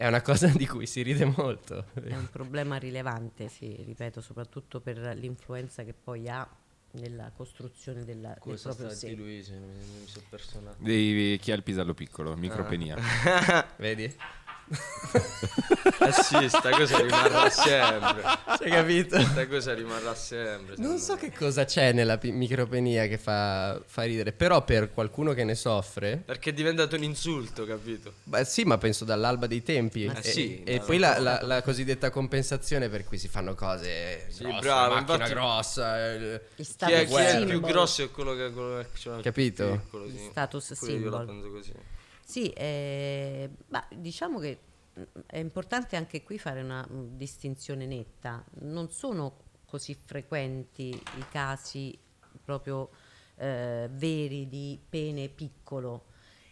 è una cosa di cui si ride molto. È un problema rilevante, sì, ripeto, soprattutto per l'influenza che poi ha nella costruzione della, Cosa del proprio sé. Luigi, mi, mi sono personato. Di chi ha il pisallo piccolo, micropenia. Ah. Vedi? eh sì, sta cosa rimarrà sempre. Hai capito? Sta cosa rimarrà sempre. Non so me. che cosa c'è nella pi- micropenia che fa, fa, ridere, però per qualcuno che ne soffre... Perché è diventato un insulto, capito? Beh sì, ma penso dall'alba dei tempi. Eh, e, sì, e poi la, la, la, cosiddetta compensazione per cui si fanno cose... Sì, grosse, bravo, macchina infatti, grossa... Il, status chi è, chi è il più grosso è quello che... Quello che cioè, capito? Piccolo, sì. status quello Io la penso così. Sì, eh, bah, diciamo che mm, è importante anche qui fare una mm, distinzione netta. Non sono così frequenti i casi proprio eh, veri di pene piccolo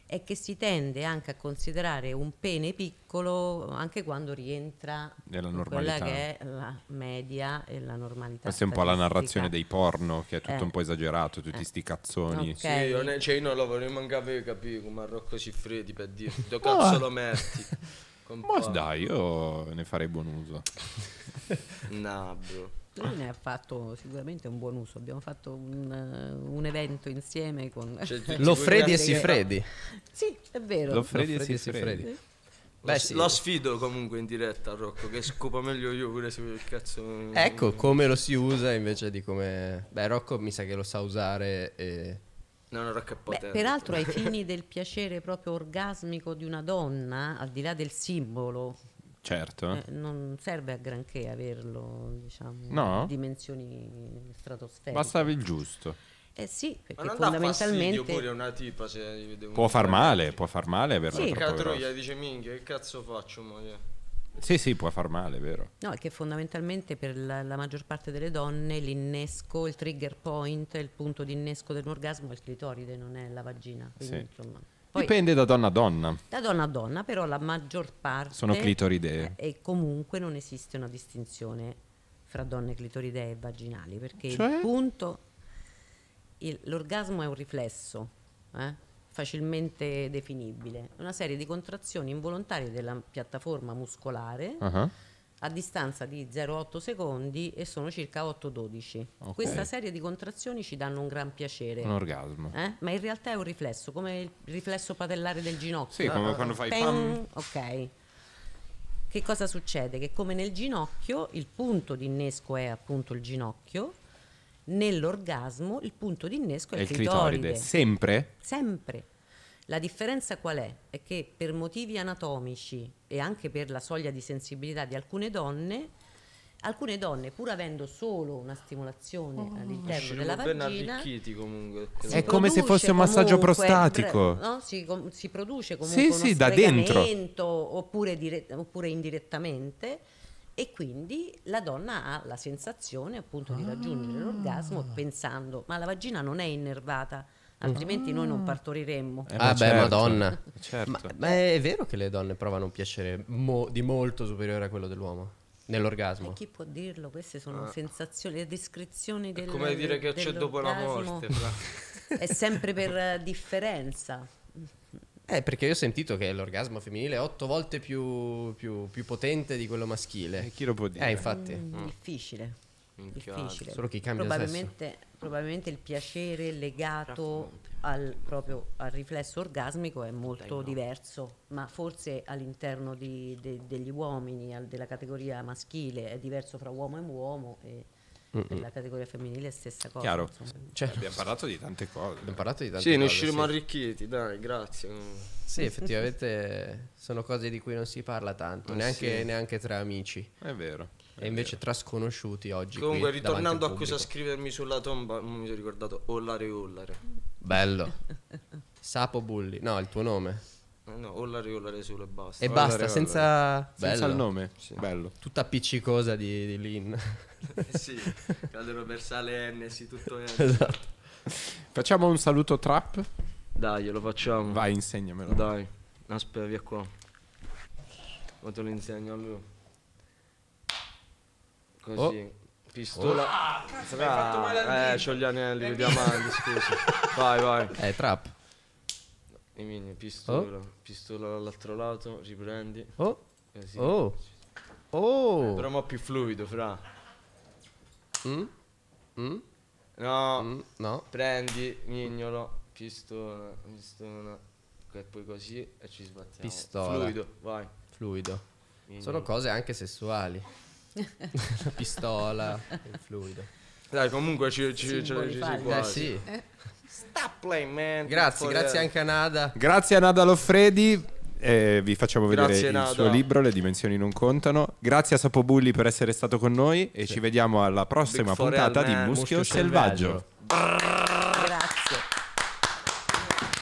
è che si tende anche a considerare un pene piccolo anche quando rientra nella normalità. quella che è la media e la normalità. Questa è un po' la narrazione dei porno, che è tutto eh. un po' esagerato, tutti eh. sti cazzoni. Okay. Sì, non è, cioè io non lo vorrei mancare capire come Marocco Cifredi per dire, do cazzo ah. lo metti. Ma dai, io ne farei buon uso. no, bro. Lui ne ha fatto sicuramente un buon uso. Abbiamo fatto un, un evento insieme con Lo Loffredi e Sifredi. Sì, è vero. Loffredi e Sifredi. Beh, sì. Lo sfido comunque in diretta a Rocco che scopa meglio io pure se il cazzo. Ecco come lo si usa invece di come. Beh, Rocco mi sa che lo sa usare. E... No, no, Rocco è potente. Beh, peraltro, ai fini del piacere proprio orgasmico di una donna, al di là del simbolo Certo. Eh, non serve a granché averlo, diciamo, no. dimensioni stratosferiche. Bastava il giusto. Eh sì, perché ma non fondamentalmente pure una tipa se può far male, può far male averlo sì. troppo grosso. dice minchia, che cazzo faccio, moglie? Sì, sì, può far male, vero? No, è che fondamentalmente per la, la maggior parte delle donne l'innesco, il trigger point, il punto di innesco dell'orgasmo è il clitoride, non è la vagina, quindi sì. insomma poi, Dipende da donna a donna. Da donna a donna, però la maggior parte... Sono clitoridee. Eh, e comunque non esiste una distinzione fra donne clitoridee e vaginali, perché cioè? il punto... Il, l'orgasmo è un riflesso, eh, facilmente definibile, una serie di contrazioni involontarie della piattaforma muscolare. Uh-huh a distanza di 0,8 secondi e sono circa 8-12. Okay. Questa serie di contrazioni ci danno un gran piacere. Un orgasmo. Eh? Ma in realtà è un riflesso, come il riflesso patellare del ginocchio. Sì, come quando fai pam. Ok. Che cosa succede? Che come nel ginocchio il punto di innesco è appunto il ginocchio, nell'orgasmo il punto di innesco è, è il clitoride. clitoride. Sempre? Sempre. La differenza qual è? È che per motivi anatomici e anche per la soglia di sensibilità di alcune donne, alcune donne pur avendo solo una stimolazione oh, all'interno della vagina ben arricchiti comunque, è come se fosse un massaggio comunque, prostatico bre- no? si, com- si, produce comunque sì, uno sì, da Oppure, dire- oppure indirettamente e quindi la donna ha la sensazione appunto di raggiungere ah. l'orgasmo pensando ma la vagina non è innervata altrimenti ah. noi non ah. partoriremmo. Eh, ah, beh, certo. madonna. Eh, certo. Ma, ma, è vero che le donne provano un piacere mo di molto superiore a quello dell'uomo? Nell'orgasmo. E chi può dirlo? Queste sono ah. sensazioni, le descrizioni del... È come dire che c'è dopo la morte. è sempre per eh, differenza. Eh, perché io ho sentito che l'orgasmo femminile è otto volte più, più, più potente di quello maschile. E chi lo può eh, dire? Eh, infatti. Mm, mm, Difficile. Minchia. Difficile. Solo chi cambia Probabilmente... Sesso probabilmente il piacere legato al, proprio al riflesso orgasmico è molto diverso, ma forse all'interno di, de, degli uomini, al, della categoria maschile, è diverso fra uomo e uomo. E, mm la categoria femminile è stessa cosa. Chiaro. Cioè, abbiamo parlato di tante cose. Abbiamo parlato di tante sì, cose. ne usciremo arricchiti, dai, grazie. Sì, effettivamente sono cose di cui non si parla tanto, eh, neanche, sì. neanche tra amici. È vero. E invece eh. tra sconosciuti oggi. Comunque, qui, ritornando a cosa scrivermi sulla tomba, non mi sono ricordato Ollare Ollare. Bello. Sapo Bulli. No, il tuo nome. No, Ollare Ollare solo e basta. E basta, ollare, senza... senza il nome. Sì. Bello. Tutta appiccicosa di, di Lin. sì, calderone versale N, sì, tutto N. Esatto. Facciamo un saluto trap? Dai, lo facciamo. Vai, insegnamelo. Dai, aspetta, via qua. Ma te lo insegno a lui. Così. Oh. Pistola. Oh. Ah, cazzo, ah, hai fatto ah, male al Eh, c'ho gli anelli, le diamanti, eh, scusa. Vai, vai. Eh, trap. I mini, pistola. Oh. Pistola dall'altro lato, riprendi. Oh. Così. Oh. Oh. Eh, però mo' più fluido, fra. Mm? Mm? No. Mm, no. Prendi, mignolo, pistola, pistola. E poi così e ci sbattiamo. Pistola. Fluido, vai. Fluido. Mignolo. Sono cose anche sessuali. pistola, il fluido. Dai, comunque ci, ci, ci, ci, ci si può. Eh sì. Sta playing, man. Grazie, grazie anche a Nada. Grazie a Nada Loffredi. Eh, vi facciamo vedere Grazie, il suo libro Le dimensioni non contano. Grazie a Sapobulli per essere stato con noi e sì. ci vediamo alla prossima Big puntata di Muschio, Muschio Selvaggio. selvaggio.